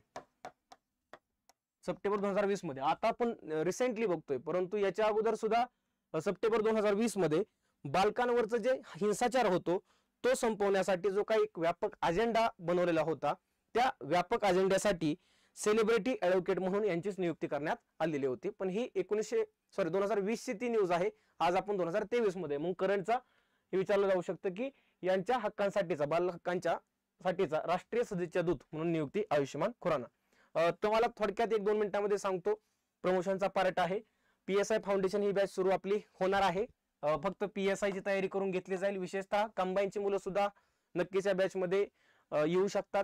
[SPEAKER 1] सप्टेंबर दोन हजार वीस मध्ये आता आपण रिसेंटली बघतोय परंतु याच्या अगोदर सुद्धा सप्टेंबर दोन हजार वीस मध्ये बालकांवरचं जे हिंसाचार होतो तो संपवण्यासाठी जो काही एक व्यापक अजेंडा बनवलेला होता त्या व्यापक अजेंड्यासाठी सेलिब्रिटी ऍडव्होकेट म्हणून यांचीच नियुक्ती करण्यात आलेली होती पण ही एकोणीसशे सॉरी दोन हजार ची ती न्यूज आहे आज आपण दोन हजार तेवीस मध्ये मग करंटचा विचारलं जाऊ शकतं की यांच्या हक्कांसाठीचा बाल हक्कांच्या साठीचा राष्ट्रीय सदिच्छा दूत म्हणून नियुक्ती आयुष्यमान खुराना तुम्हाला थोडक्यात एक दोन मिनिटांमध्ये सांगतो प्रमोशनचा पार्ट आहे पी एस आय फाउंडेशन ही बॅच सुरू आपली होणार आहे फक्त पी एस आयची तयारी करून घेतली जाईल विशेषतः कंबाईनची मुलं सुद्धा नक्कीच या मध्ये येऊ शकतात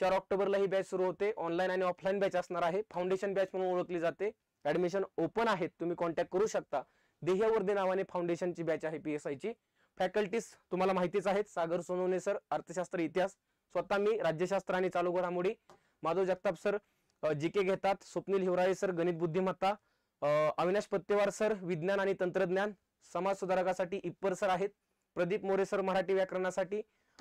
[SPEAKER 1] चार ऑक्टोबरला ही बॅच सुरू होते ऑनलाईन आणि ऑफलाईन बॅच असणार आहे फाउंडेशन बॅच म्हणून ओळखली जाते ऍडमिशन ओपन आहेत तुम्ही कॉन्टॅक्ट करू शकता देहवर्धे नावाने फाउंडेशनची बॅच आहे पी एस आयची फॅकल्टीज तुम्हाला माहितीच आहेत सागर सोनवणे सर अर्थशास्त्र इतिहास स्वतः मी राज्यशास्त्र आणि चालू घडामोडी माधव जगताप सर जीके घेतात स्वप्नील हिवराळे सर गणित बुद्धिमत्ता अविनाश पत्तेवार सर विज्ञान आणि तंत्रज्ञान समाज सुधारकासाठी इप्पर सर आहेत प्रदीप मोरे सर मराठी व्याकरणासाठी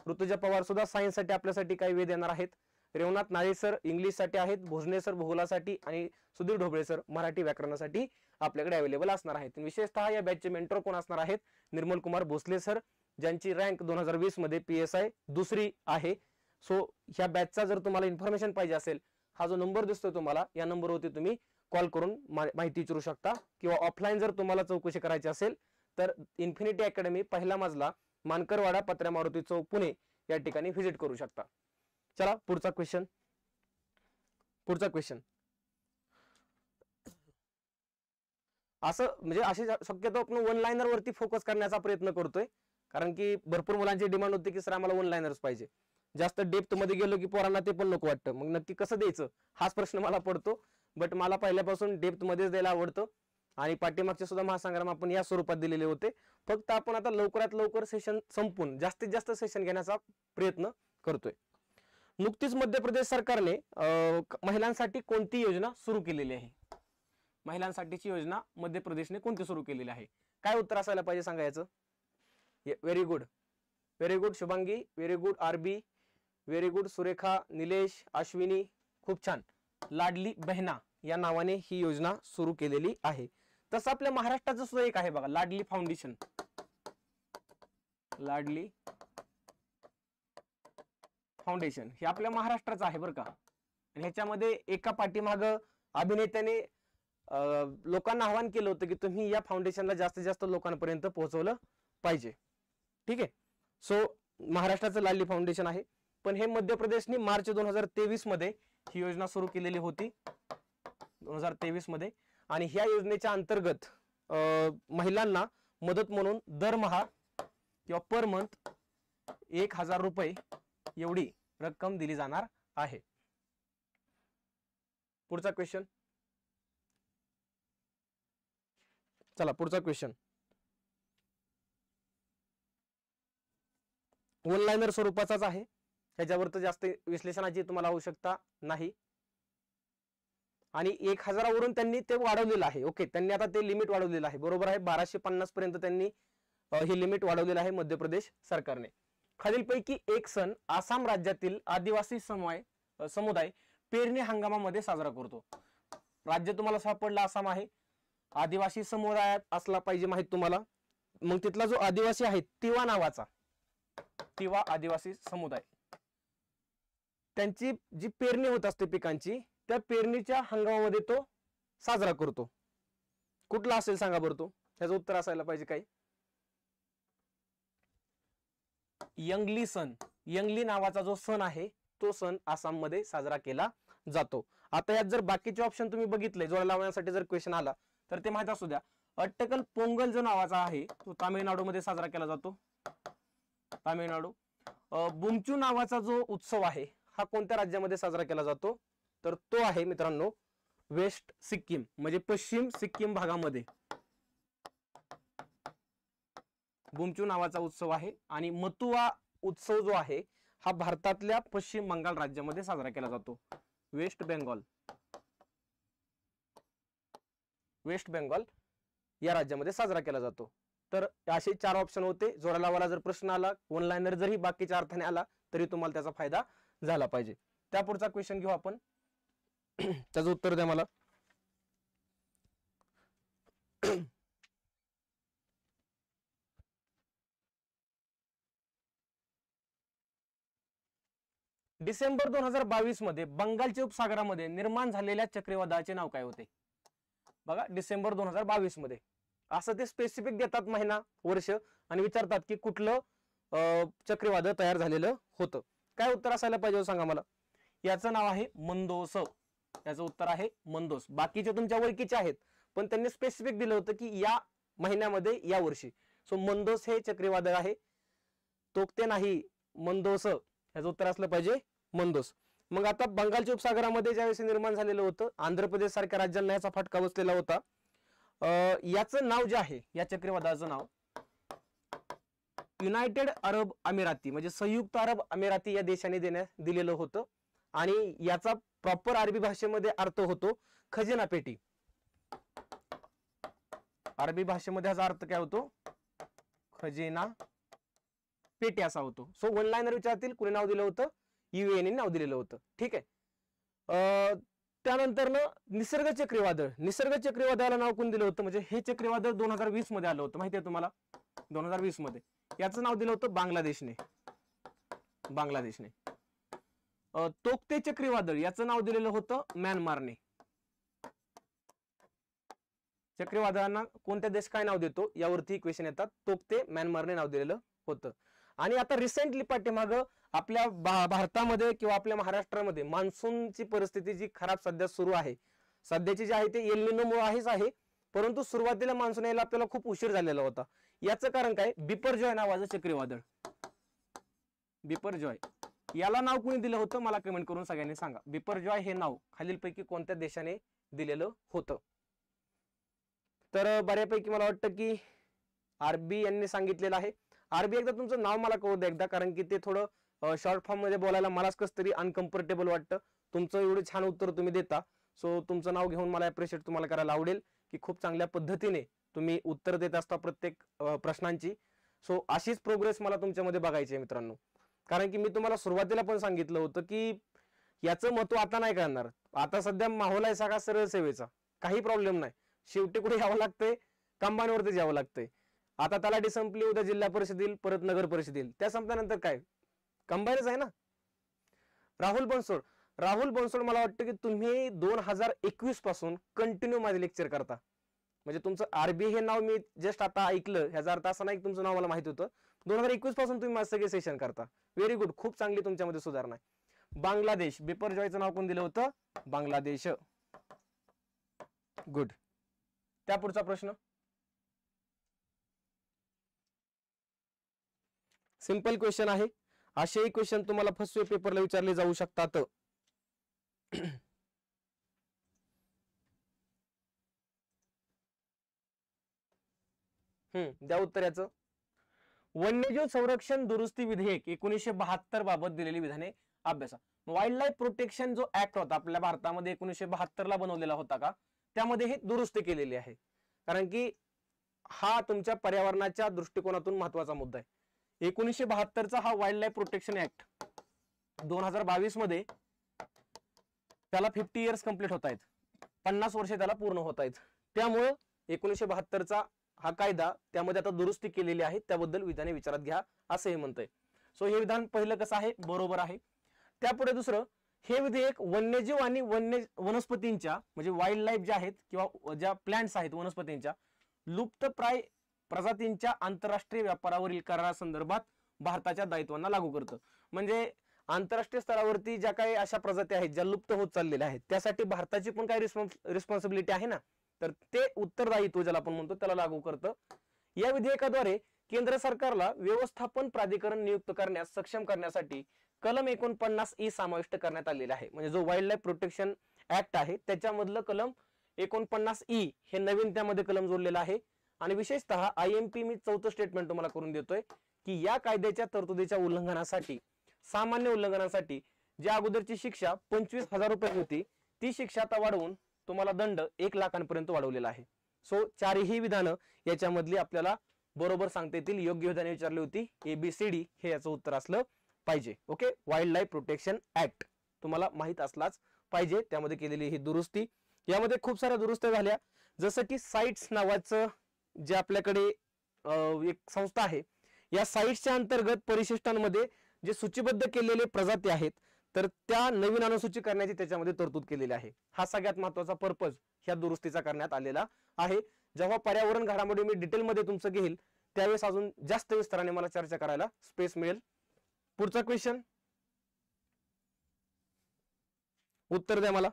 [SPEAKER 1] ऋतुजा पवार सुद्धा सायन्ससाठी आपल्यासाठी काही वेध येणार आहेत रेवनाथ नाळे सर इंग्लिशसाठी आहेत भोजने सर भूगोलासाठी आणि सुधीर ढोबळे सर मराठी व्याकरणासाठी आपल्याकडे अवेलेबल असणार आहेत विशेषतः या बॅचचे मेंटर कोण असणार आहेत निर्मल कुमार भोसले सर ज्यांची रँक दोन हजार वीस मध्ये पी एस आय दुसरी आहे सो ह्या बॅचचा जर तुम्हाला इन्फॉर्मेशन पाहिजे असेल हा जो नंबर दिसतोय तुम्हाला या नंबरवरती तुम्ही कॉल करून माहिती विचारू शकता किंवा ऑफलाईन जर तुम्हाला चौकशी करायची असेल तर इन्फिनिटी अकॅडमी पहिला माजला मानकरवाडा पत्र्या मारुती चौक पुणे या ठिकाणी व्हिजिट करू शकता चला पुढचा क्वेश्चन पुढचा क्वेश्चन असं म्हणजे अशी शक्यतो आपण वन लाइनर वरती फोकस करण्याचा प्रयत्न करतोय कारण की भरपूर मुलांची डिमांड होती की सर आम्हाला वन लायनर्स पाहिजे जास्त डेप्थ मध्ये गेलो की पोरांना ते पण नको वाटतं मग नक्की कसं द्यायचं हाच प्रश्न मला पडतो बट मला पहिल्यापासून डेप्थ मध्येच द्यायला आवडतं आणि पाठीमागचे सुद्धा महासंग्राम आपण या स्वरूपात दिलेले होते फक्त आपण आता लवकरात लवकर सेशन संपून जास्तीत जास्त सेशन घेण्याचा प्रयत्न करतोय नुकतीच मध्य प्रदेश सरकारने महिलांसाठी कोणती योजना सुरू केलेली आहे महिलांसाठीची योजना मध्य प्रदेशने कोणती सुरू केलेली आहे काय उत्तर असायला पाहिजे सांगायचं very good very good Shubhangi very good RB very good Surekha Nilesh Ashwini खूप छान लाडली बहना या नावाने ही योजना सुरू केलेली आहे तसं आपल्या महाराष्ट्राचं सुद्धा एक आहे बघा लाडली फाउंडेशन लाडली फाउंडेशन हे आपल्या महाराष्ट्राचं आहे बरं का ह्याच्यामध्ये एका पाठीमाग अभिनेत्याने लोकांना आवाहन केलं होतं की तुम्ही या फाउंडेशनला जास्तीत जास्त लोकांपर्यंत पोहोचवलं पाहिजे ठीक आहे सो महाराष्ट्राचं लाडली फाउंडेशन आहे पण हे मध्य प्रदेशनी मार्च दोन हजार तेवीस मध्ये ही योजना सुरू केलेली होती दोन हजार तेवीस मध्ये आणि ह्या योजनेच्या अंतर्गत महिलांना मदत म्हणून दरमहा किंवा पर मंथ एक हजार रुपये एवढी रक्कम दिली जाणार आहे पुढचा क्वेश्चन चला पुढचा क्वेश्चन वन स्वरूपाचाच आहे ह्याच्यावर तर जास्त विश्लेषणाची तुम्हाला आवश्यकता नाही आणि एक हजारावरून त्यांनी ते वाढवलेलं आहे ओके त्यांनी आता ते लिमिट वाढवलेलं आहे बरोबर आहे बाराशे पन्नास पर्यंत त्यांनी हे लिमिट वाढवलेलं आहे मध्य प्रदेश सरकारने खालीलपैकी एक सण आसाम राज्यातील आदिवासी समय समुदाय पेरणी हंगामामध्ये साजरा करतो राज्य तुम्हाला सापडला आसाम आहे आदिवासी समुदायात असला पाहिजे माहित तुम्हाला मग तिथला जो आदिवासी आहे तिवा नावाचा तिवा आदिवासी समुदाय त्यांची जी पेरणी होत असते पिकांची त्या पेरणीच्या हंगामामध्ये तो साजरा करतो कुठला असेल सांगा बरं तो त्याचं उत्तर असायला पाहिजे काय यंगली सण यंगली नावाचा जो सण आहे तो सण आसाममध्ये साजरा केला जातो आता यात जर बाकीचे ऑप्शन तुम्ही बघितले जोडा लावण्यासाठी जर क्वेश्चन आला तर ते माहित असू द्या अट्टकल पोंगल जो नावाचा आहे तो तामिळनाडूमध्ये साजरा केला जातो तामिळनाडू बुमचू नावाचा जो उत्सव आहे हा कोणत्या राज्यामध्ये साजरा केला जातो तर तो आहे मित्रांनो वेस्ट सिक्कीम म्हणजे पश्चिम सिक्कीम भागामध्ये बुमचू नावाचा उत्सव आहे आणि मथुआ उत्सव जो आहे हा भारतातल्या पश्चिम बंगाल राज्यामध्ये साजरा केला जातो वेस्ट बेंगॉल वेस्ट बेंगॉल या राज्यामध्ये साजरा केला जातो तर असे चार ऑप्शन होते जोरालावाला जर प्रश्न आला ऑनलाईनर जरी बाकीच्या अर्थाने आला तरी तुम्हाला त्याचा फायदा झाला पाहिजे त्या पुढचा क्वेश्चन घेऊ आपण [CLEARS THROAT] त्याचं उत्तर द्या मला [CLEARS THROAT] डिसेंबर दोन हजार बावीस मध्ये बंगालच्या उपसागरामध्ये निर्माण झालेल्या चक्रीवादळाचे नाव काय होते बघा डिसेंबर दोन हजार बावीस मध्ये असं ते स्पेसिफिक देतात महिना वर्ष आणि विचारतात की कुठलं चक्रीवादळ तयार झालेलं होतं काय उत्तर असायला पाहिजे हो सांगा मला याचं नाव आहे मंदोस याचं उत्तर आहे मंदोस बाकीचे तुमच्या ओळखीचे आहेत पण त्यांनी स्पेसिफिक दिलं होतं की या महिन्यामध्ये या वर्षी सो मंदोस हे चक्रीवादळ आहे तोकते नाही मंदोस याचं उत्तर असलं पाहिजे मंदोस मग आता बंगालच्या उपसागरामध्ये ज्यावेळेस निर्माण झालेलं होतं आंध्र प्रदेश सारख्या राज्यांना याचा फटका बसलेला होता याचं नाव जे आहे या चक्रीवादळाचं नाव युनायटेड अरब अमिराती म्हणजे संयुक्त अरब अमिराती या देशाने देण्यास दिलेलं होतं आणि याचा प्रॉपर अरबी भाषेमध्ये अर्थ होतो खजिना पेटी अरबी भाषेमध्ये याचा अर्थ काय होतो खजिना पेटी असा होतो सो वन लाईनर विचारतील कुणी नाव दिलं होतं युएन नाव दिलेलं होतं ठीक आहे त्यानंतर निसर्ग चक्रीवादळ निसर्ग चक्रीवादळाला नाव कोण दिलं होतं म्हणजे हे चक्रीवादळ दोन हजार वीस मध्ये आलं होतं माहिती आहे तुम्हाला दोन हजार वीस मध्ये याचं नाव दिलं होतं बांगलादेशने बांगलादेशने तोक्ते चक्रीवादळ याचं नाव दिलेलं होतं म्यानमारने चक्रीवादळांना कोणत्या देश काय नाव देतो यावरती इक्वेशन येतात तोक्ते म्यानमारने नाव दिलेलं होतं आणि आता रिसेंटली पाठीमाग आपल्या भारतामध्ये किंवा आपल्या महाराष्ट्रामध्ये मान्सूनची परिस्थिती जी खराब सध्या सुरू आहे सध्याची जी आहे ते एलिनोमुळे आहेच आहे परंतु सुरुवातीला मान्सून यायला आपल्याला खूप उशीर झालेला होता याचं कारण काय बिपरजॉय नावाचं चक्रीवादळ बिपरजॉय याला नाव कोणी दिलं होतं मला कमेंट करून सगळ्यांनी सांगा बिपरजॉय हे नाव खालीलपैकी कोणत्या देशाने दिलेलं होतं तर बऱ्यापैकी मला वाटतं की आरबी यांनी सांगितलेलं आहे आरबी एकदा तुमचं नाव मला कळू द्या एकदा कारण की ते थोडं शॉर्ट फॉर्म मध्ये बोलायला मलाच कस तरी अनकम्फर्टेबल वाटतं तुमचं एवढं छान उत्तर तुम्ही देता सो तुमचं नाव घेऊन मला अप्रिशिएट तुम्हाला करायला आवडेल की खूप चांगल्या पद्धतीने तुम्ही उत्तर देत असता प्रत्येक प्रश्नांची सो अशीच प्रोग्रेस मला तुमच्यामध्ये बघायची आहे मित्रांनो कारण की मी तुम्हाला सुरुवातीला पण सांगितलं होतं की याचं महत्व आता नाही कळणार आता सध्या माहोल आहे सगळा सरळ सेवेचा काही प्रॉब्लेम नाही शेवटी कुठे यावं लागतंय कंबाईनवरतीच यावं लागतंय आता त्याला संपली उद्या जिल्हा परिषद येईल परत नगर परिषद येईल त्या संपल्यानंतर काय कंबाईनच आहे ना राहुल बनसोड राहुल बनसोड मला वाटतं की तुम्ही दोन हजार एकवीस पासून कंटिन्यू माझे लेक्चर करता म्हणजे तुमचं आरबी हे नाव मी जस्ट आता ऐकलं ह्याचा अर्थ असा नाही तुमचं नाव मला माहित होतं दोन हजार एकवीस पासून तुम्ही सगळे सेशन करता व्हेरी गुड खूप चांगली तुमच्यामध्ये सुधारणा आहे बांगलादेश बेपर जॉयचं नाव कोण दिलं होतं बांगलादेश गुड त्या पुढचा प्रश्न सिंपल क्वेश्चन आहे असेही क्वेश्चन तुम्हाला फसवे पेपरला विचारले जाऊ शकतात [CLEARS THROAT] द्या उत्तर याचं वन्यजीव संरक्षण दुरुस्ती विधेयक एकोणीसशे बहात्तर बाबत दिलेली विधाने अभ्यासा वाईल्ड लाईफ प्रोटेक्शन जो ऍक्ट होता आपल्या भारतामध्ये एकोणीसशे बहात्तर ला बनवलेला होता का त्यामध्ये हे दुरुस्ती केलेली आहे कारण की हा तुमच्या पर्यावरणाच्या दृष्टिकोनातून महत्वाचा मुद्दा आहे एकोणीसशे बहात्तरचा हा वाईल्ड लाईफ प्रोटेक्शन ऍक्ट दोन हजार बावीस मध्ये त्याला फिफ्टी इयर्स कंप्लीट होत आहेत पन्नास वर्ष त्याला पूर्ण होत आहेत त्यामुळं एकोणीसशे बहात्तरचा हा कायदा त्यामध्ये आता दुरुस्ती केलेली आहे त्याबद्दल विधाने विचारात घ्या असं हे म्हणतंय सो हे विधान पहिलं कसं आहे बरोबर आहे त्यापुढे दुसरं हे विधेयक वन्यजीव आणि वन्य वनस्पतींच्या म्हणजे वाईल्ड लाईफ ज्या आहेत किंवा ज्या प्लांट्स आहेत वनस्पतींच्या लुप्तप्राय प्रजातींच्या आंतरराष्ट्रीय व्यापारावरील करारासंदर्भात भारताच्या दायित्वांना लागू करत म्हणजे आंतरराष्ट्रीय स्तरावरती ज्या काही अशा प्रजाती आहेत ज्या लुप्त होत चाललेल्या आहेत त्यासाठी भारताची पण काही रिस्पॉन्सिबिलिटी आहे ना तर ते उत्तरदायित्व ज्याला आपण म्हणतो त्याला लागू करतं या विधेयकाद्वारे केंद्र सरकारला व्यवस्थापन प्राधिकरण नियुक्त करण्यास सक्षम करण्यासाठी कलम एकोणपन्नास ई समाविष्ट करण्यात आलेला आहे म्हणजे जो वाईल्ड लाईफ प्रोटेक्शन ऍक्ट आहे त्याच्यामधलं कलम एकोणपन्नास ई हे नवीन त्यामध्ये कलम जोडलेलं आहे आणि विशेषतः आय एम पी मी चौथं स्टेटमेंट तुम्हाला करून देतोय की या कायद्याच्या तरतुदीच्या उल्लंघनासाठी सामान्य उल्लंघनासाठी ज्या अगोदरची शिक्षा पंचवीस हजार रुपये होती ती शिक्षा आता वाढवून तुम्हाला दंड एक लाखांपर्यंत वाढवलेला आहे सो चारही विधानं याच्यामधली आपल्याला बरोबर सांगता येतील योग्य विधाने विचारली होती एबीसीडी हे याचं उत्तर असलं पाहिजे okay wildlife protection act तुम्हाला माहीत असलाच पाहिजे त्यामध्ये केलेली ही दुरुस्ती यामध्ये खूप साऱ्या दुरुस्त्या झाल्या जसं की साईट्स नावाचं जे आपल्याकडे एक संस्था आहे या साईट्सच्या अंतर्गत परिशिष्टांमध्ये जे सूचीबद्ध केलेले प्रजाती आहेत तर त्या नवीन अनुसूची करण्याची त्याच्यामध्ये तरतूद केलेली आहे हा सगळ्यात महत्वाचा पर्पज ह्या दुरुस्तीचा करण्यात आलेला आहे जेव्हा पर्यावरण घडामोडी मी डिटेलमध्ये तुमचं घेईल त्यावेळेस अजून जास्त विस्ताराने मला चर्चा करायला स्पेस मिळेल पुढचा क्वेश्चन उत्तर द्या मला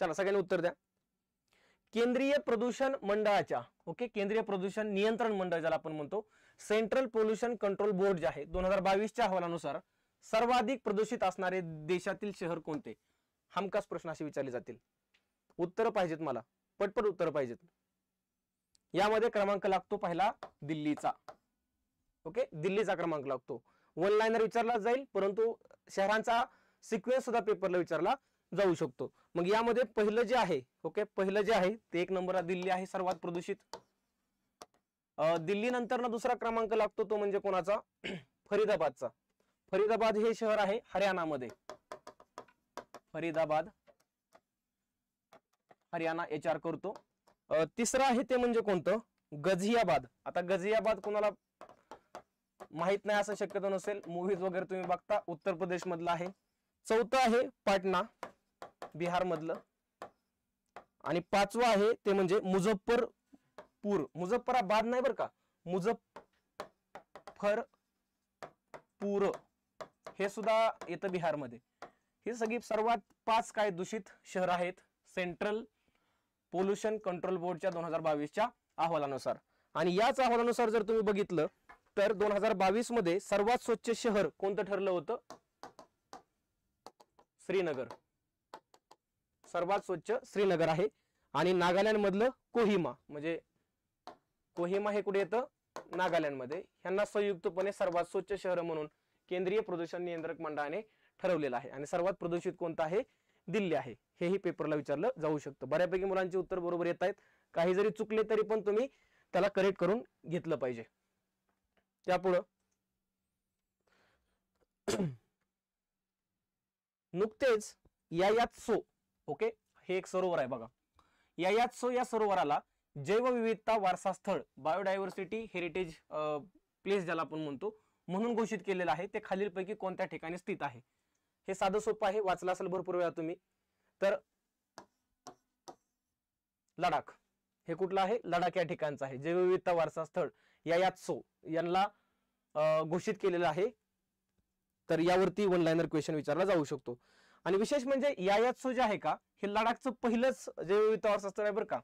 [SPEAKER 1] चला सगळ्यांनी उत्तर द्या केंद्रीय प्रदूषण मंडळाच्या ओके केंद्रीय प्रदूषण नियंत्रण मंडळ ज्याला आपण म्हणतो सेंट्रल पोल्युशन कंट्रोल बोर्ड जे आहे दोन हजार बावीसच्या अहवालानुसार सर्वाधिक प्रदूषित असणारे देशातील शहर कोणते हमखास प्रश्न असे विचारले जातील उत्तर पाहिजेत मला पटपट उत्तर पाहिजेत यामध्ये क्रमांक लागतो पहिला दिल्लीचा ओके दिल्लीचा क्रमांक लागतो वन लाईनर विचारला जाईल परंतु शहरांचा सिक्वेन्स सुद्धा पेपरला विचारला जाऊ शकतो मग यामध्ये पहिलं जे आहे ओके पहिलं जे आहे ते एक नंबर दिल्ली आहे सर्वात प्रदूषित दिल्ली नंतर ना दुसरा क्रमांक लागतो तो म्हणजे कोणाचा [CLEARS THROAT] फरीदाबादचा फरीदाबाद हे शहर आहे हरियाणामध्ये फरीदाबाद हरियाणा एच आर करतो तिसरं आहे ते म्हणजे कोणतं गझियाबाद आता गझियाबाद कोणाला माहित नाही असं शक्यता नसेल मूवीज वगैरे तुम्ही बघता उत्तर प्रदेश मधला आहे चौथं आहे पाटणा बिहारमधलं आणि पाचवं आहे ते म्हणजे मुझफ्फरपूर मुझफ्फराबाद नाही बरं का मुझफ्फरपूर हे सुद्धा येतं बिहारमध्ये ही सगळी सर्वात पाच काय दूषित शहर आहेत सेंट्रल पोल्युशन कंट्रोल बोर्डच्या दोन हजार बावीसच्या अहवालानुसार आणि याच अहवालानुसार जर तुम्ही बघितलं तर दोन हजार बावीस मध्ये सर्वात स्वच्छ शहर कोणतं ठरलं होतं श्रीनगर सर्वात स्वच्छ श्रीनगर आहे आणि नागालँड मधलं कोहिमा म्हणजे कोहिमा हे कुठे येतं नागालँडमध्ये ह्यांना संयुक्तपणे सर्वात स्वच्छ शहर म्हणून केंद्रीय प्रदूषण नियंत्रक मंडळाने ठरवलेलं आहे आणि सर्वात प्रदूषित कोणतं आहे दिल्ली आहे हेही पेपरला विचारलं जाऊ शकतं बऱ्यापैकी मुलांचे उत्तर बरोबर येत आहेत काही जरी चुकले तरी पण तुम्ही त्याला करेक्ट करून घेतलं पाहिजे त्यापुढं नुकतेच या यात सो ओके हे एक सरोवर आहे बघा या याच या सरोवराला जैवविविधता वारसा स्थळ बायोडायव्हर्सिटी हेरिटेज प्लेस ज्याला आपण म्हणतो म्हणून घोषित केलेलं आहे ते खालीलपैकी कोणत्या ठिकाणी स्थित आहे हे साधं सोपं आहे वाचलं असेल भरपूर वेळा तुम्ही तर लडाख हे कुठलं आहे लडाख या ठिकाणचं आहे जैवविविधता वारसा स्थळ या सो यांना घोषित केलेलं आहे तर यावरती वन लाईनर क्वेश्चन विचारला जाऊ शकतो आणि विशेष म्हणजे यायात्सो जे आहे का हे लडाखचं पहिलंच जैवविविधता असतं आहे बरं का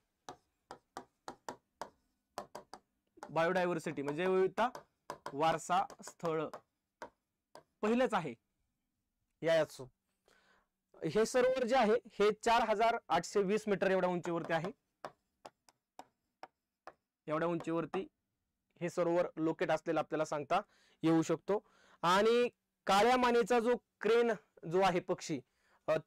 [SPEAKER 1] बायोडायव्हर्सिटी म्हणजे जैवविविधता वारसा स्थळ पहिलंच आहे यायात्सो हे सरोवर जे आहे हे चार हजार आठशे वीस मीटर एवढ्या उंचीवरती आहे एवढ्या उंचीवरती हे सरोवर लोकेट असलेलं आपल्याला सांगता येऊ शकतो आणि काळ्या मानेचा जो क्रेन जो आहे पक्षी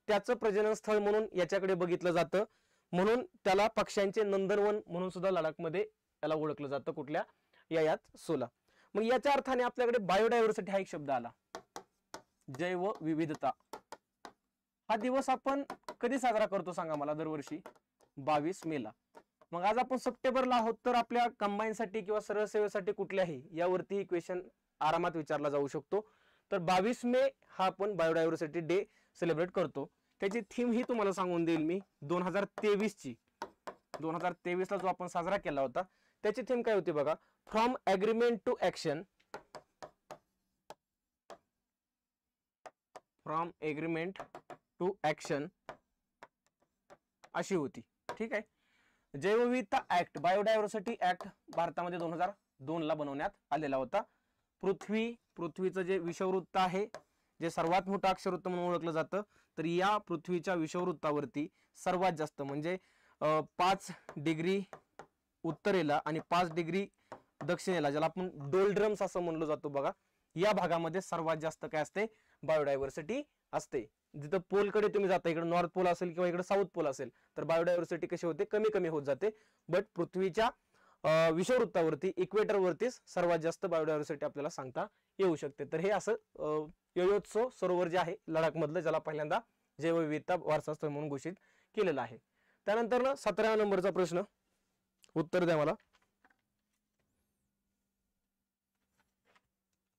[SPEAKER 1] त्याचं प्रजनन स्थळ म्हणून याच्याकडे बघितलं जातं म्हणून त्याला पक्ष्यांचे नंदनवन म्हणून सुद्धा लडाखमध्ये त्याला ओळखलं जातं कुठल्या या यात सोला मग याच्या अर्थाने आपल्याकडे बायोडायव्हर्सिटी हा एक शब्द आला जैव विविधता हा दिवस आपण कधी साजरा करतो सांगा मला दरवर्षी बावीस मेला मग आज आपण सप्टेंबरला आहोत तर आपल्या कंबाईनसाठी किंवा सरळ सेवेसाठी कुठल्याही यावरती क्वेश्चन आरामात विचारला जाऊ शकतो तर बावीस मे हा आपण बायोडायव्हर्सिटी डे सेलिब्रेट करतो त्याची थीम ही तुम्हाला सांगून देईल मी दोन हजार ची दोन हजार तेवीसला जो आपण साजरा केला होता त्याची थीम काय होती बघा from agreement to action from agreement to action अशी होती ठीक आहे जैवविधता ऍक्ट बायोडायव्हर्सिटी ऍक्ट भारतामध्ये दोन हजार दोन ला बनवण्यात आलेला होता पृथ्वी पृथ्वीचं जे विषववृत्त आहे जे सर्वात मोठं अक्षरवृत्त म्हणून ओळखलं जातं तर या पृथ्वीच्या विषववृत्तावरती सर्वात जास्त म्हणजे पाच डिग्री उत्तरेला आणि पाच डिग्री दक्षिणेला ज्याला आपण डोलड्रम्स असं म्हणलो जातो बघा या भागामध्ये सर्वात जास्त काय असते बायोडायव्हर्सिटी असते जिथं पोलकडे तुम्ही जाता इकडे नॉर्थ पोल असेल किंवा इकडे साऊथ पोल असेल तर बायोडायव्हर्सिटी कशी होते कमी कमी होत जाते बट पृथ्वीच्या विषववृत्तावरती इक्वेटरवरतीच सर्वात जास्त बायोडायव्हर्सिटी आपल्याला सांगता येऊ शकते तर हे असं योयोत्सो सरोवर जे आहे लडाखमधलं ज्याला पहिल्यांदा जैवविविधता वारसा स्थळ म्हणून घोषित केलेलं आहे त्यानंतर ना सतराव्या नंबरचा प्रश्न उत्तर द्या मला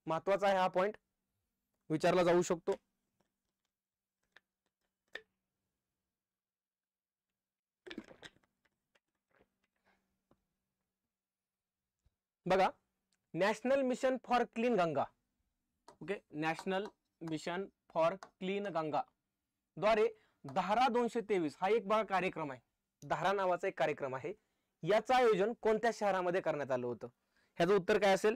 [SPEAKER 1] महत्वाचा आहे हा पॉइंट विचारला जाऊ शकतो बघा national mission for clean Ganga okay national mission for clean Ganga द्वारे धारा दोनशे तेवीस हा एक बघा कार्यक्रम आहे धारा नावाचा एक कार्यक्रम आहे याचं आयोजन कोणत्या शहरामध्ये करण्यात आलं होतं ह्याचं उत्तर काय असेल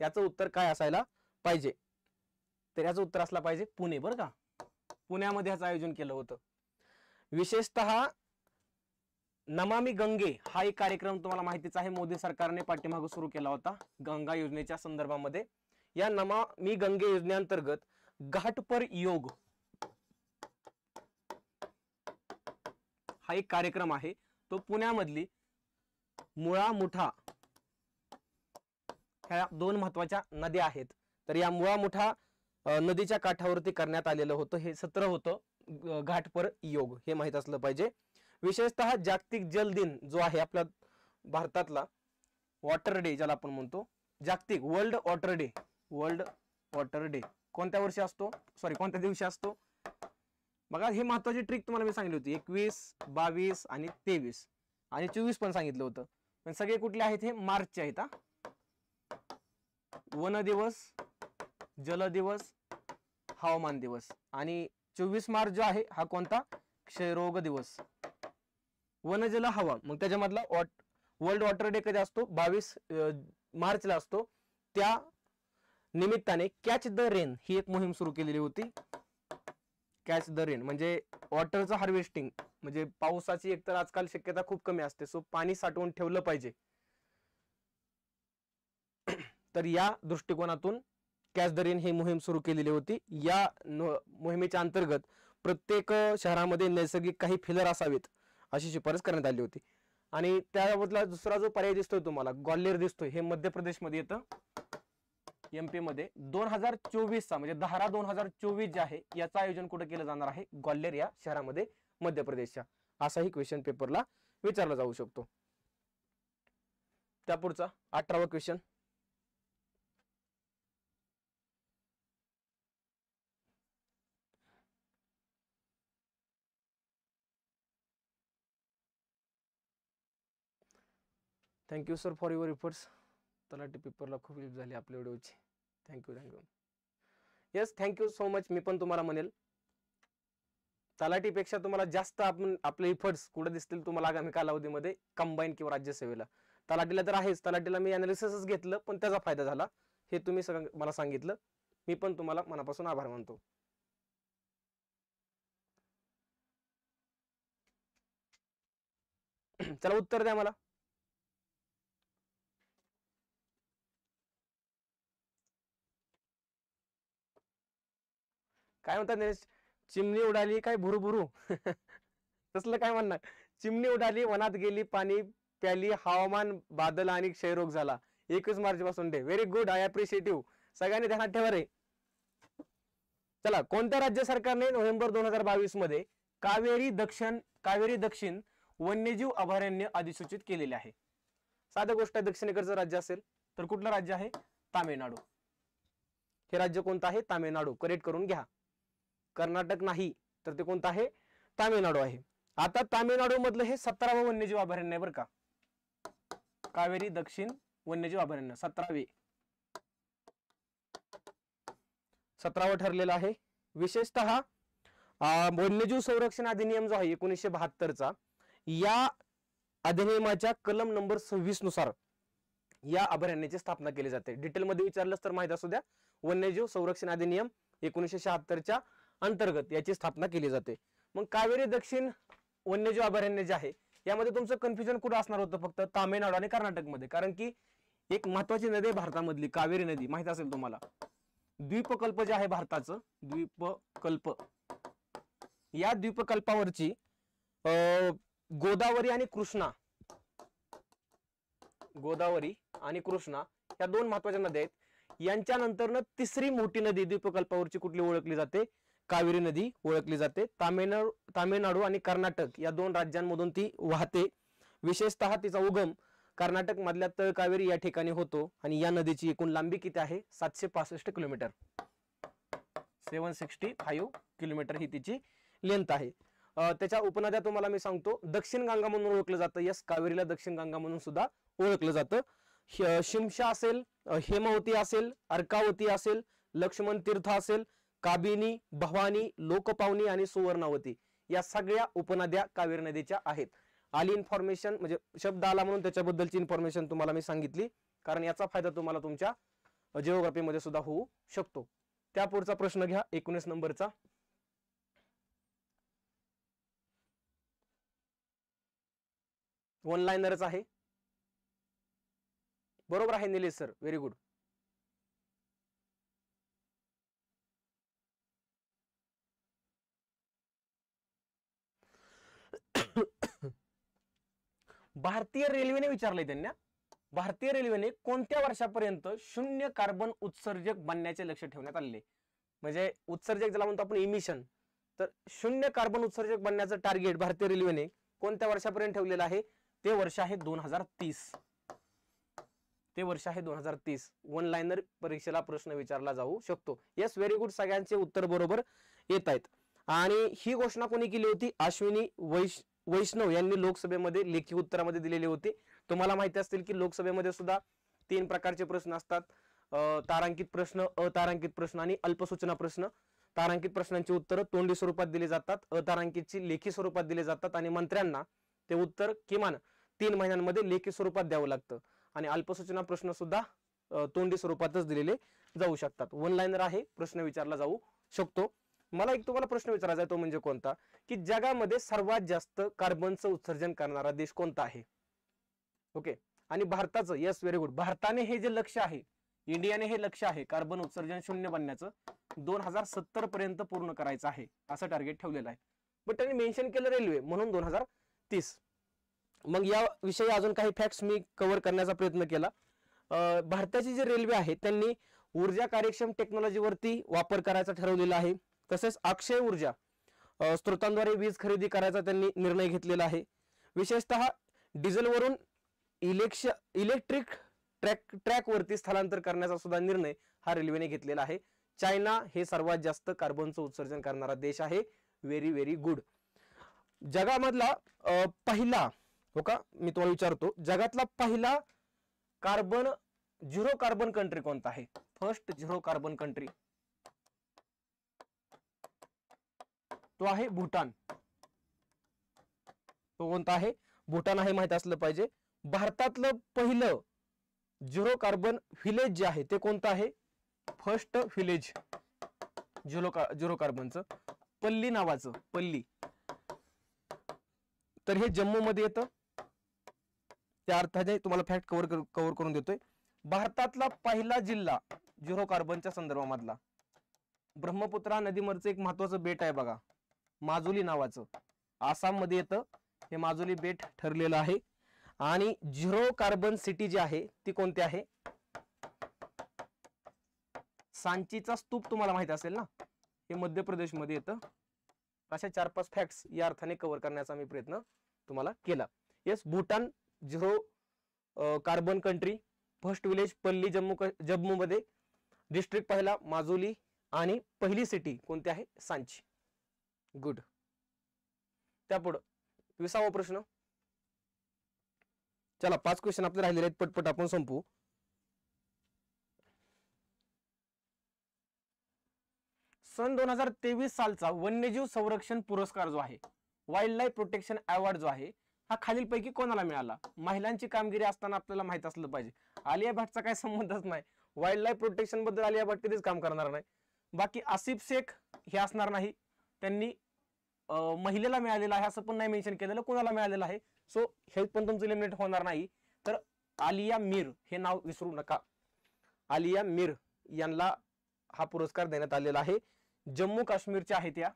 [SPEAKER 1] याचं उत्तर काय असायला पाहिजे तर याचं उत्तर असला पाहिजे पुणे बरं का पुण्यामध्ये ह्याचं आयोजन केलं होतं विशेषतः नमामी गंगे हा एक कार्यक्रम तुम्हाला माहितीच आहे मोदी सरकारने पाठीमागे सुरू केला होता गंगा योजनेच्या संदर्भामध्ये या नमामी गंगे योजनेअंतर्गत घाटपर योग हा एक कार्यक्रम आहे तो पुण्यामधली मुळा मुठा ह्या दोन महत्वाच्या नद्या आहेत तर या मुळा मुठा नदीच्या काठावरती करण्यात आलेलं होतं हे सत्र होतं घाटपर योग हे माहीत असलं पाहिजे विशेषतः जागतिक जल दिन जो आहे आपला भारतातला वॉटर डे ज्याला आपण म्हणतो जागतिक world water day world water day कोणत्या वर्षी असतो सॉरी कोणत्या दिवशी असतो बघा हे महत्वाची ट्रिक तुम्हाला मी सांगितली होती एकवीस बावीस आणि तेवीस आणि चोवीस पण सांगितलं होतं पण सगळे कुठले आहेत हे मार्चचे आहेत हा वन दिवस जल दिवस हवामान दिवस आणि चोवीस मार्च जो आहे हा कोणता क्षयरोग दिवस वनजला हवा मग त्याच्यामधला वर्ल्ड वॉटर डे कधी असतो बावीस मार्चला असतो त्या निमित्ताने कॅच द रेन ही एक मोहीम सुरू केलेली होती कॅच द रेन म्हणजे वॉटरचं हार्वेस्टिंग म्हणजे पावसाची एकतर आजकाल शक्यता खूप कमी असते सो पाणी साठवून ठेवलं पाहिजे [CLEARS THROAT] तर या दृष्टिकोनातून कॅच द रेन ही मोहीम सुरू केलेली होती या मोहिमेच्या अंतर्गत प्रत्येक शहरामध्ये नैसर्गिक काही फिलर असावेत अशी शिफारस करण्यात आली होती आणि त्याबदला दुसरा जो पर्याय दिसतोय तुम्हाला ग्वाल्हेर दिसतोय हे मध्य प्रदेशमध्ये येतं एमपी मध्ये दोन हजार चोवीसचा म्हणजे धारा दोन हजार चोवीस जे आहे याचं आयोजन कुठं केलं जाणार आहे ग्वाल्हेर या शहरामध्ये मध्य प्रदेशच्या असाही क्वेश्चन पेपरला विचारला जाऊ शकतो त्या पुढचा अठरावा question thank you sir for your efforts तलाठी पेपरला खूप हेल्प झाली आपल्या व्हिडिओची thank you thank you yes thank you so much मी पण तुम्हाला म्हणेल तलाटीपेक्षा तुम्हाला जास्त आपण आपले इफर्ट्स कुठे दिसतील तुम्हाला आगामी कालावधीमध्ये कंबाईन किंवा राज्यसेवेला तलाठीला तर आहेच तलाटीला मी अनालिसिसच घेतलं पण त्याचा फायदा झाला हे तुम्ही सगळं मला सांगितलं मी पण तुम्हाला मनापासून आभार मानतो [CLEARS THROAT] चला उत्तर द्या मला काय म्हणतात नरेश चिमणी उडाली काय भुरु भुरु [LAUGHS] तसलं काय म्हणणार चिमणी उडाली वनात गेली पाणी प्याली हवामान बादल आणि क्षयरोग झाला एकवीस मार्च पासून day very good I appreciative सगळ्यांनी ध्यानात ठेवा रे चला कोणत्या राज्य सरकारने नोव्हेंबर दोन हजार बावीस मध्ये कावेरी दक्षिण कावेरी दक्षिण वन्यजीव अभयारण्य अधिसूचित केलेले आहे साध्या गोष्ट दक्षिणेकडचं राज्य असेल तर कुठलं राज्य आहे तामिळनाडू हे राज्य कोणतं आहे तामिळनाडू करेक्ट करून घ्या कर्नाटक नाही तर ते कोणतं आहे तामिळनाडू आहे आता तामिळनाडू मधलं हे सतरावं वन्यजीव अभयारण्य आहे बरं का कावेरी दक्षिण वन्यजीव अभयारण्य सतरावे सतरावं ठरलेलं आहे विशेषतः वन्यजीव संरक्षण अधिनियम जो आहे एकोणीसशे बहात्तरचा या अधिनियमाच्या कलम नंबर सव्वीस नुसार या अभयारण्याची स्थापना केली जाते डिटेलमध्ये विचारलं तर माहीत असू द्या वन्यजीव संरक्षण अधिनियम एकोणीसशे शहात्तरच्या अंतर्गत याची स्थापना केली जाते मग कावेरी दक्षिण वन्यजीव अभयारण्य जे आहे यामध्ये तुमचं कन्फ्युजन कुठं असणार होतं फक्त तामिळनाडू आणि कर्नाटकमध्ये कारण की एक महत्वाची नदी आहे भारतामधली कावेरी नदी माहित असेल तुम्हाला द्वीपकल्प जे आहे भारताचं द्वीपकल्प या द्वीपकल्पावरची गोदावरी आणि कृष्णा गोदावरी आणि कृष्णा या दोन महत्वाच्या नद्या आहेत नंतरनं तिसरी मोठी नदी द्वीपकल्पावरची कुठली ओळखली जाते कावेरी नदी ओळखली जाते तामिळनाडू तामिळनाडू आणि कर्नाटक या दोन राज्यांमधून ती वाहते विशेषतः तिचा उगम कर्नाटक मधल्या तळ कावेरी या ठिकाणी होतो आणि या नदीची एकूण लांबी किती आहे सातशे पासष्ट kilometre seven sixty five kilometre ही तिची लेंथ आहे त्याच्या उपनद्या तुम्हाला मी सांगतो दक्षिण गंगा म्हणून ओळखलं जातं यस कावेरीला दक्षिण गंगा म्हणून सुद्धा ओळखलं जातं शिमशा असेल हेमावती असेल अर्कावती असेल लक्ष्मण तीर्थ असेल काबिनी भवानी लोकपावनी आणि सुवर्णावती या सगळ्या उपनद्या कावेरी नदीच्या आहेत आली इन्फॉर्मेशन म्हणजे शब्द आला म्हणून त्याच्याबद्दलची इन्फॉर्मेशन तुम्हाला मी सांगितली कारण याचा फायदा तुम्हाला तुमच्या जिओग्राफीमध्ये सुद्धा होऊ शकतो त्या पुढचा प्रश्न घ्या एकोणीस नंबरचा वन लाईनरच आहे बरोबर आहे निलेश सर व्हेरी गुड भारतीय रेल्वेने विचारलंय त्यांना भारतीय रेल्वेने कोणत्या वर्षापर्यंत शून्य कार्बन उत्सर्जक बनण्याचे लक्ष ठेवण्यात आले म्हणजे उत्सर्जक ज्याला म्हणतो आपण इमिशन तर शून्य कार्बन उत्सर्जक बनण्याचं टार्गेट भारतीय रेल्वेने कोणत्या वर्षापर्यंत ठेवलेलं आहे ते वर्ष आहे दोन हजार तीस ते वर्ष आहे दोन हजार तीस वन लाईनर परीक्षेला प्रश्न विचारला जाऊ शकतो येस व्हेरी गुड सगळ्यांचे उत्तर बरोबर येत आहेत आणि ही घोषणा कोणी केली होती अश्विनी वैश वैष्णव यांनी लोकसभेमध्ये लेखी उत्तरामध्ये दिलेले होते तुम्हाला माहिती असतील की लोकसभेमध्ये सुद्धा तीन प्रकारचे प्रश्न असतात तारांकित प्रश्न अतारांकित प्रश्न आणि अल्पसूचना प्रश्न तारांकित प्रश्नांची उत्तरं तोंडी स्वरूपात दिली जातात अतारांकितची लेखी स्वरूपात दिले जातात आणि मंत्र्यांना ते उत्तर किमान तीन महिन्यांमध्ये लेखी स्वरूपात द्यावं लागतं आणि अल्पसूचना प्रश्न सुद्धा तोंडी स्वरूपातच दिलेले जाऊ शकतात वन लाईनर आहे प्रश्न विचारला जाऊ शकतो मला एक तुम्हाला प्रश्न विचारायचा आहे तो म्हणजे कोणता की जगामध्ये सर्वात जास्त कार्बनचं उत्सर्जन करणारा देश कोणता आहे ओके आणि भारताचं येस व्हेरी गुड भारताने हे जे लक्ष आहे इंडियाने हे लक्ष आहे कार्बन उत्सर्जन शून्य बनण्याचं दोन हजार सत्तर पर्यंत पूर्ण करायचं आहे असं टार्गेट ठेवलेलं आहे बट त्यांनी मेन्शन केलं रेल्वे म्हणून दोन हजार तीस मग या विषयी अजून काही फॅक्ट्स मी कव्हर करण्याचा प्रयत्न केला भारताची जी रेल्वे आहे त्यांनी ऊर्जा कार्यक्षम टेक्नॉलॉजीवरती वापर करायचा ठरवलेला आहे तसेच अक्षय ऊर्जा स्त्रोतांद्वारे वीज खरेदी करायचा त्यांनी निर्णय घेतलेला आहे विशेषतः डिझेलवरून इलेक्श इलेक्ट्रिक ट्रॅक ट्रॅकवरती स्थलांतर करण्याचा सुद्धा निर्णय हा रेल्वेने घेतलेला आहे चायना हे सर्वात जास्त कार्बनचं उत्सर्जन करणारा देश आहे व्हेरी व्हेरी गुड जगामधला पहिला हो का मी तुम्हाला विचारतो जगातला पहिला कार्बन झिरो कार्बन कंट्री कोणता आहे फर्स्ट झिरो कार्बन कंट्री तो आहे भूटान तो कोणता आहे भूटान आहे माहित असलं पाहिजे भारतातलं पहिलं झिरो कार्बन व्हिलेज जे आहे ते कोणतं आहे फर्स्ट व्हिलेज झिरो झिरो कार्बनचं पल्ली नावाचं पल्ली तर हे जम्मू मध्ये येतं त्या अर्थाने तुम्हाला फॅक्ट कव्हर कव्हर करून देतोय भारतातला पहिला जिल्हा झिरो कार्बनच्या संदर्भामधला ब्रह्मपुत्रा नदीवरचं एक महत्वाचं बेट आहे बघा माजुली नावाचं आसाममध्ये येतं हे माजुली बेट ठरलेलं आहे आणि झिरो कार्बन सिटी जी आहे ती कोणती आहे सांचीचा स्तूप तुम्हाला माहित असेल ना हे मध्य प्रदेशमध्ये येतं अशा चार पाच फॅक्ट्स या अर्थाने कव्हर करण्याचा मी प्रयत्न तुम्हाला केला yes Bhutan zero carbon country first village Palli Jammu जम्मूमध्ये डिस्ट्रिक्ट पहिला माजुली आणि पहिली सिटी कोणती आहे सांची गुड त्यापुढं विसावा प्रश्न चला पाच क्वेश्चन आपले राहिलेले आहेत पटपट आपण संपू सन दोन हजार तेवीस सालचा वन्यजीव संरक्षण पुरस्कार जो आहे वाईल्ड लाईफ प्रोटेक्शन अवॉर्ड जो आहे हा खालीलपैकी कोणाला मिळाला महिलांची कामगिरी असताना आपल्याला माहित असलं पाहिजे आलिया भट्टचा काय संबंधच नाही वाईल्ड लाईफ प्रोटेक्शन बद्दल आलिया भट्ट कधीच काम करणार नाही बाकी आसिफ शेख हे असणार नाही त्यांनी महिलेला मिळालेला आहे असं पण नाही मेन्शन केलेलं कोणाला मिळालेलं आहे सो हे पण तुमचं इलिमिनेट होणार नाही तर आलिया मीर हे नाव विसरू नका आलिया मीर यांना हा पुरस्कार देण्यात आलेला आहे जम्मू काश्मीरच्या आहेत या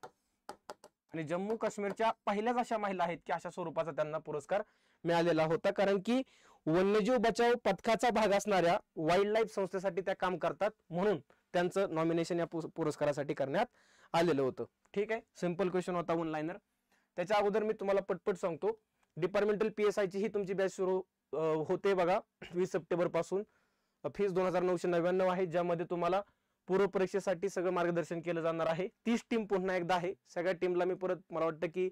[SPEAKER 1] आणि जम्मू काश्मीरच्या पहिल्याच अशा महिला आहेत की अशा स्वरूपाचा त्यांना पुरस्कार मिळालेला होता कारण की वन्यजीव बचाव पथकाचा भाग असणाऱ्या वाईल्ड लाईफ संस्थेसाठी त्या काम करतात म्हणून त्यांचं नॉमिनेशन या पुरस्कारासाठी करण्यात आलेलं होतं ठीक आहे सिम्पल क्वेश्चन होता वन लाईनर त्याच्या अगोदर मी तुम्हाला पटपट सांगतो डिपार्टमेंटल पी एस आयची ही तुमची बॅच सुरू होते बघा वीस सप्टेंबर पासून फीस दोन हजार नऊशे नव्याण्णव आहे ज्यामध्ये तुम्हाला पूर्व परीक्षेसाठी सगळं मार्गदर्शन केलं जाणार आहे तीस टीम पुन्हा एकदा आहे सगळ्या टीमला मी परत मला वाटतं की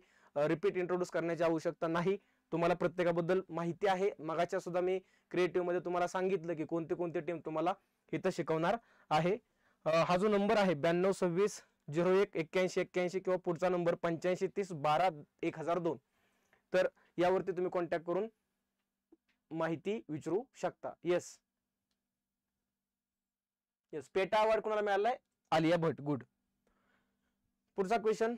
[SPEAKER 1] रिपीट इंट्रोड्यूस करण्याची आवश्यकता नाही तुम्हाला प्रत्येकाबद्दल माहिती आहे मगाच्या सुद्धा मी क्रिएटिव्ह मध्ये तुम्हाला सांगितलं की कोणते कोणते टीम तुम्हाला इथं शिकवणार आहे हा जो नंबर आहे ब्याण्णव सव्वीस झिरो एक एक्क्याऐंशी एक्क्याऐंशी किंवा पुढचा नंबर पंच्याऐंशी तीस बारा एक हजार दोन तर यावरती तुम्ही कॉन्टॅक्ट करून माहिती विचारू शकता येस येस पेटा अवॉर्ड कोणाला मिळालाय आलिया भट गुड पुढचा क्वेश्चन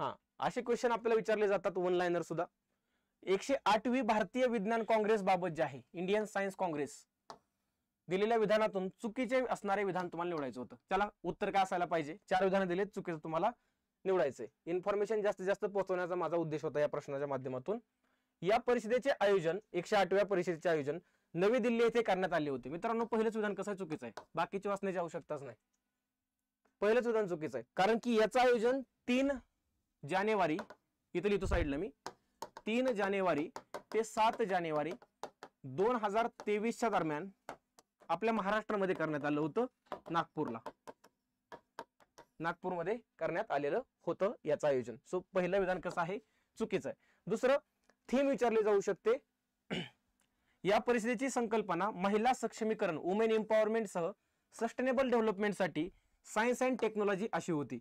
[SPEAKER 1] हा असे क्वेश्चन आपल्याला विचारले जातात वन लायनर सुद्धा एकशे आठवी भारतीय विज्ञान काँग्रेस बाबत जे आहे इंडियन सायन्स काँग्रेस दिलेल्या विधानातून चुकीचे असणारे विधान तुम्हाला निवडायचं होतं त्याला उत्तर काय असायला पाहिजे चार विधान दिले चुकीचं तुम्हाला निवडायचंय इन्फॉर्मेशन जास्तीत जास्त पोहोचवण्याचा माझा उद्देश होता या प्रश्नाच्या माध्यमातून या परिषदेचे आयोजन एकशे आठव्या परिषदेचे आयोजन नवी दिल्ली येथे करण्यात आले होते मित्रांनो पहिलंच विधान कसं चुकीचं आहे बाकीची वाचण्याची आवश्यकताच नाही पहिलंच विधान चुकीचं आहे कारण की याचं आयोजन तीन जानेवारी इथं लिहितो साईडला मी तीन जानेवारी ते सात जानेवारी दोन हजार तेवीसच्या दरम्यान आपल्या महाराष्ट्रामध्ये करण्यात आलं होतं नागपूरला नागपूरमध्ये करण्यात आलेलं होतं याचं आयोजन सो पहिलं विधान कसं आहे चुकीचं आहे दुसरं थीम विचारली जाऊ शकते [CLEARS THROAT] या परिषदेची संकल्पना महिला सक्षमीकरण वुमेन एम्पॉवरमेंट सह सस्टेनेबल डेव्हलपमेंटसाठी सायन्स अँड टेक्नॉलॉजी अशी होती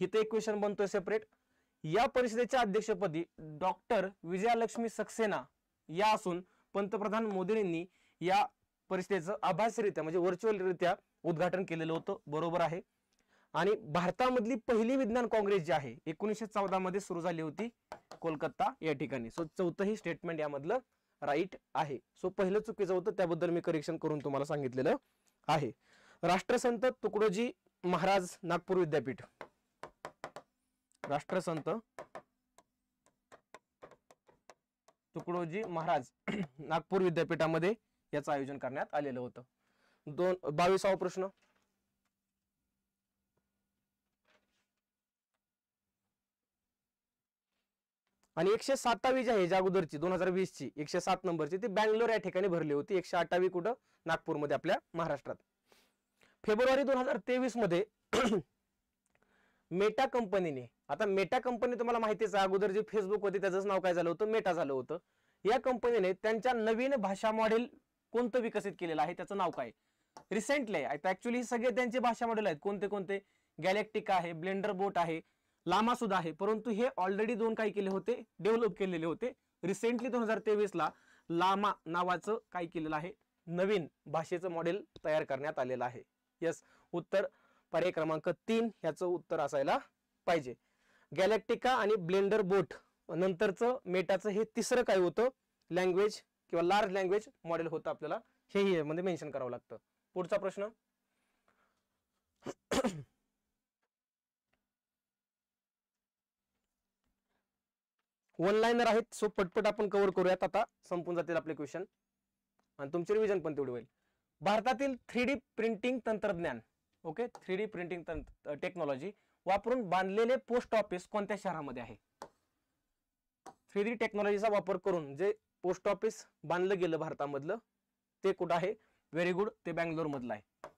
[SPEAKER 1] इथे एक क्वेश्चन बनतोय सेपरेट या परिषदेच्या अध्यक्षपदी डॉक्टर विजयालक्ष्मी सक्सेना या असून पंतप्रधान मोदींनी या परिषदेचं आभासरित्या म्हणजे व्हर्च्युअलरित्या उद्घाटन केलेलं होतं बरोबर आहे आणि भारतामधली पहिली विज्ञान काँग्रेस जी आहे एकोणीसशे चौदा मध्ये सुरू झाली होती कोलकाता या ठिकाणी सो चौथंही स्टेटमेंट यामधलं राईट आहे सो पहिलं चुकीचं होतं त्याबद्दल मी करेक्शन करून तुम्हाला सांगितलेलं आहे राष्ट्रसंत तुकडोजी महाराज नागपूर विद्यापीठ राष्ट्रसंत तुकडोजी महाराज नागपूर विद्यापीठामध्ये याचं आयोजन करण्यात आलेलं होतं दोन बावीसावा प्रश्न आणि एकशे सत्तावीस आहे ज्या अगोदरची दोन हजार वीस ची एकशे सात नंबरची ती बँगलोर या ठिकाणी भरली होती एकशे अठ्ठावी कुठं नागपूरमध्ये आपल्या महाराष्ट्रात फेब्रुवारी दोन हजार तेवीस मध्ये [CLEARS THROAT] मेटा कंपनीने आता मेटा कंपनी तुम्हाला माहितीच अगोदर जे फेसबुक होती त्याचंच नाव काय झालं होतं मेटा झालं होतं या कंपनीने त्यांच्या नवीन भाषा मॉडेल कोणतं विकसित केलेलं आहे त्याचं नाव काय रिसेंटली आहे ऍक्च्युली सगळे त्यांचे भाषा मॉडेल आहेत कोणते कोणते गॅलेक्टिका आहे ब्लेंडर बोट आहे लामा सुद्धा आहे परंतु हे ऑलरेडी दोन काय केले होते डेव्हलप केलेले होते रिसेंटली दोन हजार तेवीसला लामा नावाचं काय केलेलं आहे नवीन भाषेचं मॉडेल तयार करण्यात आलेलं आहे यस उत्तर पर्याय क्रमांक तीन ह्याचं उत्तर असायला पाहिजे गॅलेक्टिका आणि ब्लेंडर बोट नंतरचं मेटाचं हे तिसरं काय होतं लँग्वेज किंवा लार्ज लँग्वेज मॉडेल होतं आपल्याला हेही म्हणजे मेन्शन करावं लागतं पुढचा प्रश्न वन लाईनर आहेत सो पटपट आपण कव्हर करूयात आता संपून जातील आपले क्वेश्चन आणि तुमचे रिव्हिजन पण तेवढे होईल भारतातील थ्री डी प्रिंटिंग तंत्रज्ञान ओके थ्री डी प्रिंटिंग तंत्र टेक्नॉलॉजी वापरून बांधलेले पोस्ट ऑफिस कोणत्या शहरामध्ये आहे थ्री डी टेक्नॉलॉजीचा वापर करून जे पोस्ट ऑफिस बांधलं गेलं भारतामधलं ते कुठं आहे व्हेरी गुड ते मधलं आहे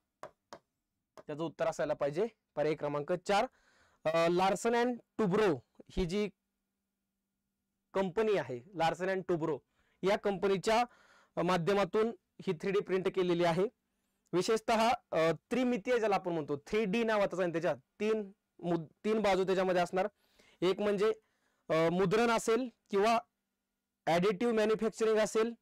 [SPEAKER 1] त्याचं उत्तर असायला पाहिजे पर्याय क्रमांक चार लार्सन अँड टुब्रो ही जी कंपनी आहे लार्सन अँड टुब्रो या कंपनीच्या माध्यमातून ही थ्री डी प्रिंट केलेली आहे विशेषतः त्रिमितीय ज्याला आपण म्हणतो थ्री डी नावाचा आणि त्याच्या तीन तीन बाजू त्याच्यामध्ये असणार एक म्हणजे मुद्रण असेल किंवा ॲडिटिव्ह मॅन्युफॅक्चरिंग असेल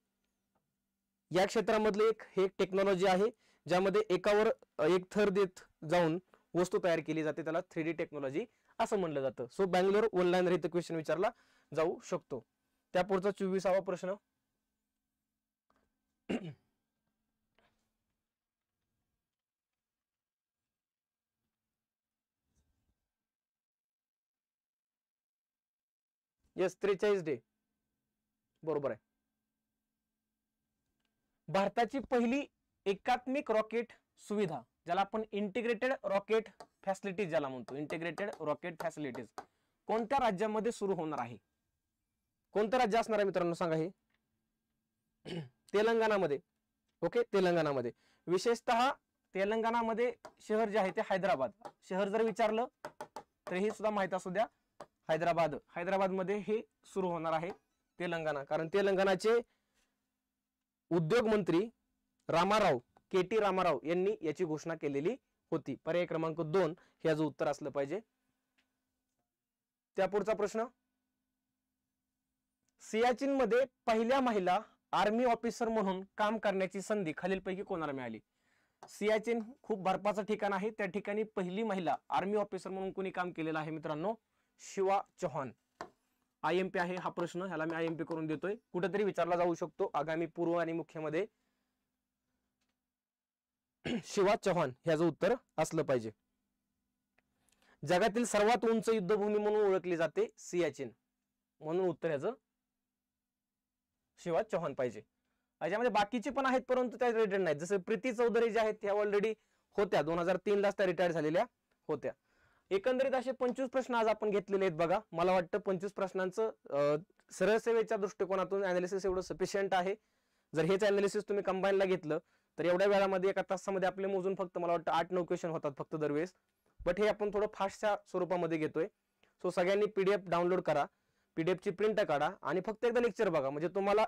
[SPEAKER 1] या क्षेत्रामधले एक हे टेक्नॉलॉजी आहे ज्यामध्ये एकावर एक थर देत जाऊन वस्तू तयार केली जाते त्याला थ्री डी टेक्नॉलॉजी असं म्हणलं जातं सो बँगलोर वन लाईन रहित क्वेश्चन विचारला जाऊ शकतो त्यापुढचा चोवीसावा प्रश्न येस त्रेचाळीस डे बरोबर आहे भारताची पहिली एकात्मिक रॉकेट सुविधा ज्याला आपण इंटिग्रेटेड रॉकेट फॅसिलिटीज ज्याला म्हणतो इंटिग्रेटेड रॉकेट फॅसिलिटीज कोणत्या राज्यामध्ये सुरू होणार आहे कोणतं राज्य असणार आहे मित्रांनो सांगा हे [CLEARS THROAT] तेलंगणामध्ये ओके तेलंगणामध्ये विशेषतः तेलंगणामध्ये शहर जे आहे ते हैदराबाद शहर जर विचारलं तर हे सुद्धा माहीत असू द्या हैदराबाद हैदराबादमध्ये हे सुरू होणार आहे तेलंगणा कारण तेलंगणाचे उद्योग मंत्री रामाराव के टी रामाराव यांनी याची घोषणा केलेली होती पर्याय क्रमांक दोन हे उत्तर असलं पाहिजे त्या पुढचा प्रश्न सियाचिन मध्ये पहिल्या महिला आर्मी ऑफिसर म्हणून काम करण्याची संधी खालीलपैकी कोणाला मिळाली सियाचिन खूप बर्फाचं ठिकाण आहे त्या ठिकाणी पहिली महिला आर्मी ऑफिसर म्हणून कोणी काम केलेलं आहे मित्रांनो Shiva Chauhan I M P आहे हा प्रश्न ह्याला मी आय एम पी करून देतोय कुठेतरी विचारला जाऊ शकतो आगामी पूर्व आणि मुख्यमध्ये शिवा चौहान ह्याचं उत्तर असलं पाहिजे जगातील सर्वात उंच युद्धभूमी म्हणून ओळखली जाते सियाचीन म्हणून उत्तर ह्याच शिवा चौहान पाहिजे याच्यामध्ये बाकीचे पण आहेत परंतु त्या रिटायर्ड नाहीत जसं प्रीती चौधरी जे आहेत त्या ऑलरेडी होत्या दोन हजार तीन लाच त्या रिटायर झालेल्या होत्या एकंदरीत असे पंचवीस प्रश्न आज आपण घेतलेले आहेत बघा मला वाटतं पंचवीस प्रश्नांचं सरळ दृष्टिकोनातून अनालिसिस एवढं सफिशियंट आहे जर हेच अनालिसिस तुम्ही कंबाईनला घेतलं तर एवढ्या वेळामध्ये एका तासामध्ये आपले मोजून फक्त मला वाटतं आठ नऊ क्वेश्चन होतात फक्त दरवेळेस बट हे आपण थोडं फास्टच्या स्वरूपामध्ये घेतोय सो सगळ्यांनी पीडीएफ डाउनलोड करा पीडीएफची प्रिंट काढा आणि फक्त एकदा लेक्चर बघा म्हणजे तुम्हाला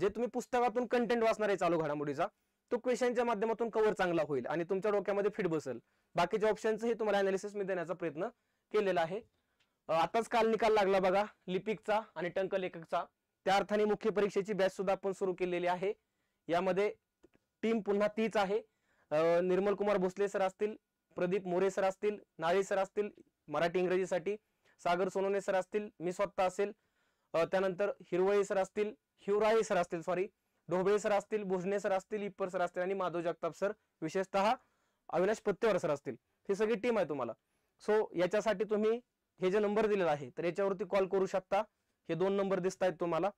[SPEAKER 1] जे तुम्ही पुस्तकातून कंटेंट वाचणार आहे चालू घडामोडीचा तो क्वेश्चनच्या माध्यमातून कव्हर चांगला होईल आणि तुमच्या डोक्यामध्ये फिट बसेल बाकीच्या ऑप्शनचंही तुम्हाला अनालिसिस मी देण्याचा प्रयत्न केलेला आहे आताच काल निकाल लागला बघा लिपिकचा आणि टंक लेखकचा त्या अर्थाने मुख्य परीक्षेची बॅच सुद्धा आपण सुरू केलेली आहे यामध्ये टीम पुन्हा तीच आहे निर्मल कुमार भोसले सर असतील प्रदीप मोरे सर असतील नाळे सर असतील मराठी इंग्रजीसाठी सागर सोनोने सर असतील मी स्वतः असेल त्यानंतर हिरवळे सर असतील हिवराळे सर असतील सॉरी ढोबळे सर असतील भोजने सर असतील इप्पर सर असतील आणि माधव जगताप सर विशेषतः अविनाश पत्तेवर सर असतील ही सगळी टीम आहे तुम्हाला सो याच्यासाठी तुम्ही हे जे नंबर दिलेला आहे तर याच्यावरती कॉल करू शकता हे दोन नंबर दिसत तुम्हाला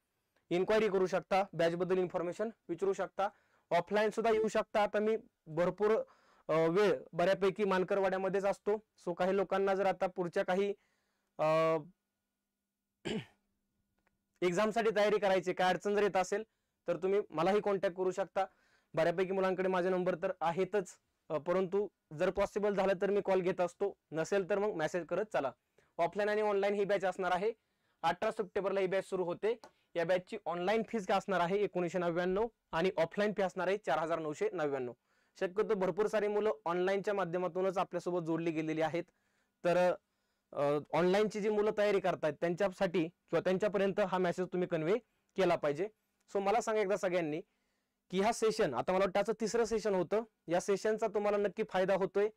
[SPEAKER 1] इन्क्वायरी करू शकता बॅचबद्दल इन्फॉर्मेशन विचारू शकता ऑफलाईन सुद्धा येऊ शकता आता मी भरपूर वेळ बऱ्यापैकी मानकरवाड्यामध्येच असतो सो काही लोकांना जर आता पुढच्या काही एक्झामसाठी [CLEARS THROAT] तयारी करायची काय अडचण जर येत असेल तर तुम्ही मलाही कॉन्टॅक्ट करू शकता बऱ्यापैकी मुलांकडे माझे नंबर तर आहेतच परंतु जर पॉसिबल झालं तर मी कॉल घेत असतो नसेल तर मग मेसेज करत चला ऑफलाईन आणि ऑनलाईन ही बॅच असणार आहे अठरा सप्टेंबरला ही बॅच सुरू होते या बॅचची ऑनलाईन फीज काय असणार आहे एकोणीशे नव्याण्णव आणि ऑफलाईन फी असणार आहे चार हजार नऊशे नव्याण्णव शक्यतो भरपूर सारी मुलं ऑनलाईनच्या माध्यमातूनच आपल्यासोबत जोडली गेलेली आहेत तर ऑनलाईनची जी मुलं तयारी करतात त्यांच्यासाठी किंवा त्यांच्यापर्यंत हा मेसेज तुम्ही कन्व्हे केला पाहिजे सो मला सांगा एकदा सगळ्यांनी की हा सेशन आता मला वाटतं तिसरं सेशन होतं या सेशनचा तुम्हाला नक्की फायदा होतोय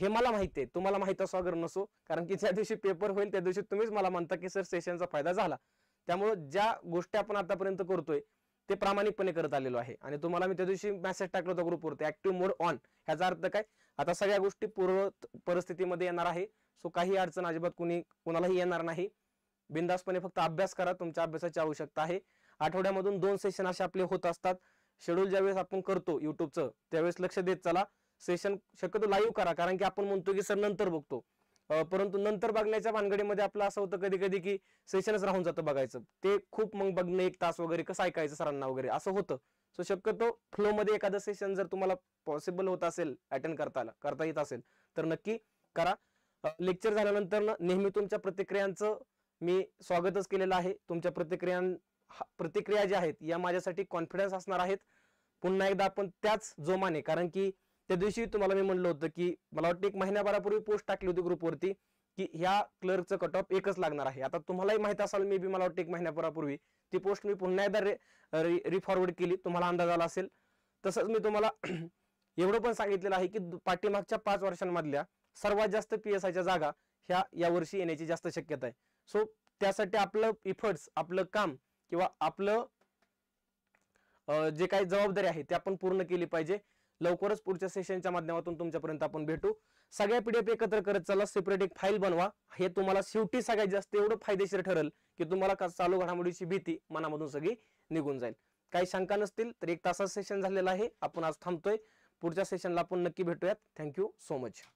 [SPEAKER 1] हे मला माहिती आहे तुम्हाला माहित असं अगर नसो कारण की ज्या दिवशी पेपर होईल त्या दिवशी तुम्हीच मला म्हणता की सर सेशनचा फायदा झाला त्यामुळं ज्या गोष्टी आपण आतापर्यंत करतोय ते प्रामाणिकपणे करत आलेलो आहे आणि तुम्हाला मी त्या दिवशी मेसेज टाकलो होता ग्रुपवरती ऍक्टिव्ह मोड ऑन ह्याचा अर्थ काय आता सगळ्या गोष्टी पूर्व परिस्थितीमध्ये येणार आहे सो काही अडचण अजिबात कुणी कुणालाही येणार नाही बिंदासपणे फक्त अभ्यास करा तुमच्या अभ्यासाची आवश्यकता आहे आठवड्यामधून दोन सेशन असे आपले होत असतात शेड्यूल ज्यावेळेस आपण करतो युट्यूबचं त्यावेळेस लक्ष देत चला सेशन शक्यतो लाईव्ह करा कारण की आपण म्हणतो की सर नंतर बघतो परंतु नंतर बघण्याच्या भानगडीमध्ये आपलं असं होतं कधी कधी की सेशनच राहून जातं बघायचं ते खूप मग बघणं एक तास वगैरे कसं ऐकायचं सरांना वगैरे असं होतं सो शक्यतो फ्लोमध्ये एखादं सेशन जर तुम्हाला पॉसिबल होत असेल अटेंड करता आला करता येत असेल तर नक्की करा लेक्चर झाल्यानंतर नेहमी तुमच्या प्रतिक्रियांचं मी स्वागतच केलेलं आहे तुमच्या प्रतिक्रियां प्रतिक्रिया ज्या आहेत या माझ्यासाठी कॉन्फिडन्स असणार आहेत पुन्हा एकदा आपण त्याच जोमाने कारण की त्या दिवशी तुम्हाला मी म्हणलं होतं की मला वाटतं एक महिन्याभरापूर्वी पोस्ट टाकली होती ग्रुपवरती की ह्या क्लर्कचं कट ऑफ एकच लागणार आहे आता तुम्हालाही माहित असाल मे बी मला वाटतं एक महिन्याभरापूर्वी ती पोस्ट मी पुन्हा एकदा रिफॉरवर्ड केली तुम्हाला अंदाज आला असेल तसंच मी तुम्हाला [CLEARS THROAT] एवढं पण सांगितलेलं आहे की पाठीमागच्या पाच वर्षांमधल्या सर्वात जास्त पी एस आयच्या जागा ह्या यावर्षी येण्याची जास्त शक्यता आहे सो त्यासाठी आपलं इफर्ट्स आपलं काम किंवा आपलं जे काही जबाबदारी आहे ते आपण पूर्ण केली पाहिजे लवकरच पुढच्या सेशनच्या माध्यमातून तुमच्यापर्यंत आपण भेटू सगळ्या पीडीएफ एकत्र करत चला सेपरेट एक फाईल बनवा हे तुम्हाला शेवटी सगळ्यात जास्त एवढं फायदेशीर ठरेल की तुम्हाला चालू घडामोडीची भीती मनामधून सगळी निघून जाईल काही शंका नसतील तर एक तासाचं सेशन झालेलं आहे आपण आज थांबतोय पुढच्या सेशनला आपण नक्की भेटूयात थँक्यू सो मच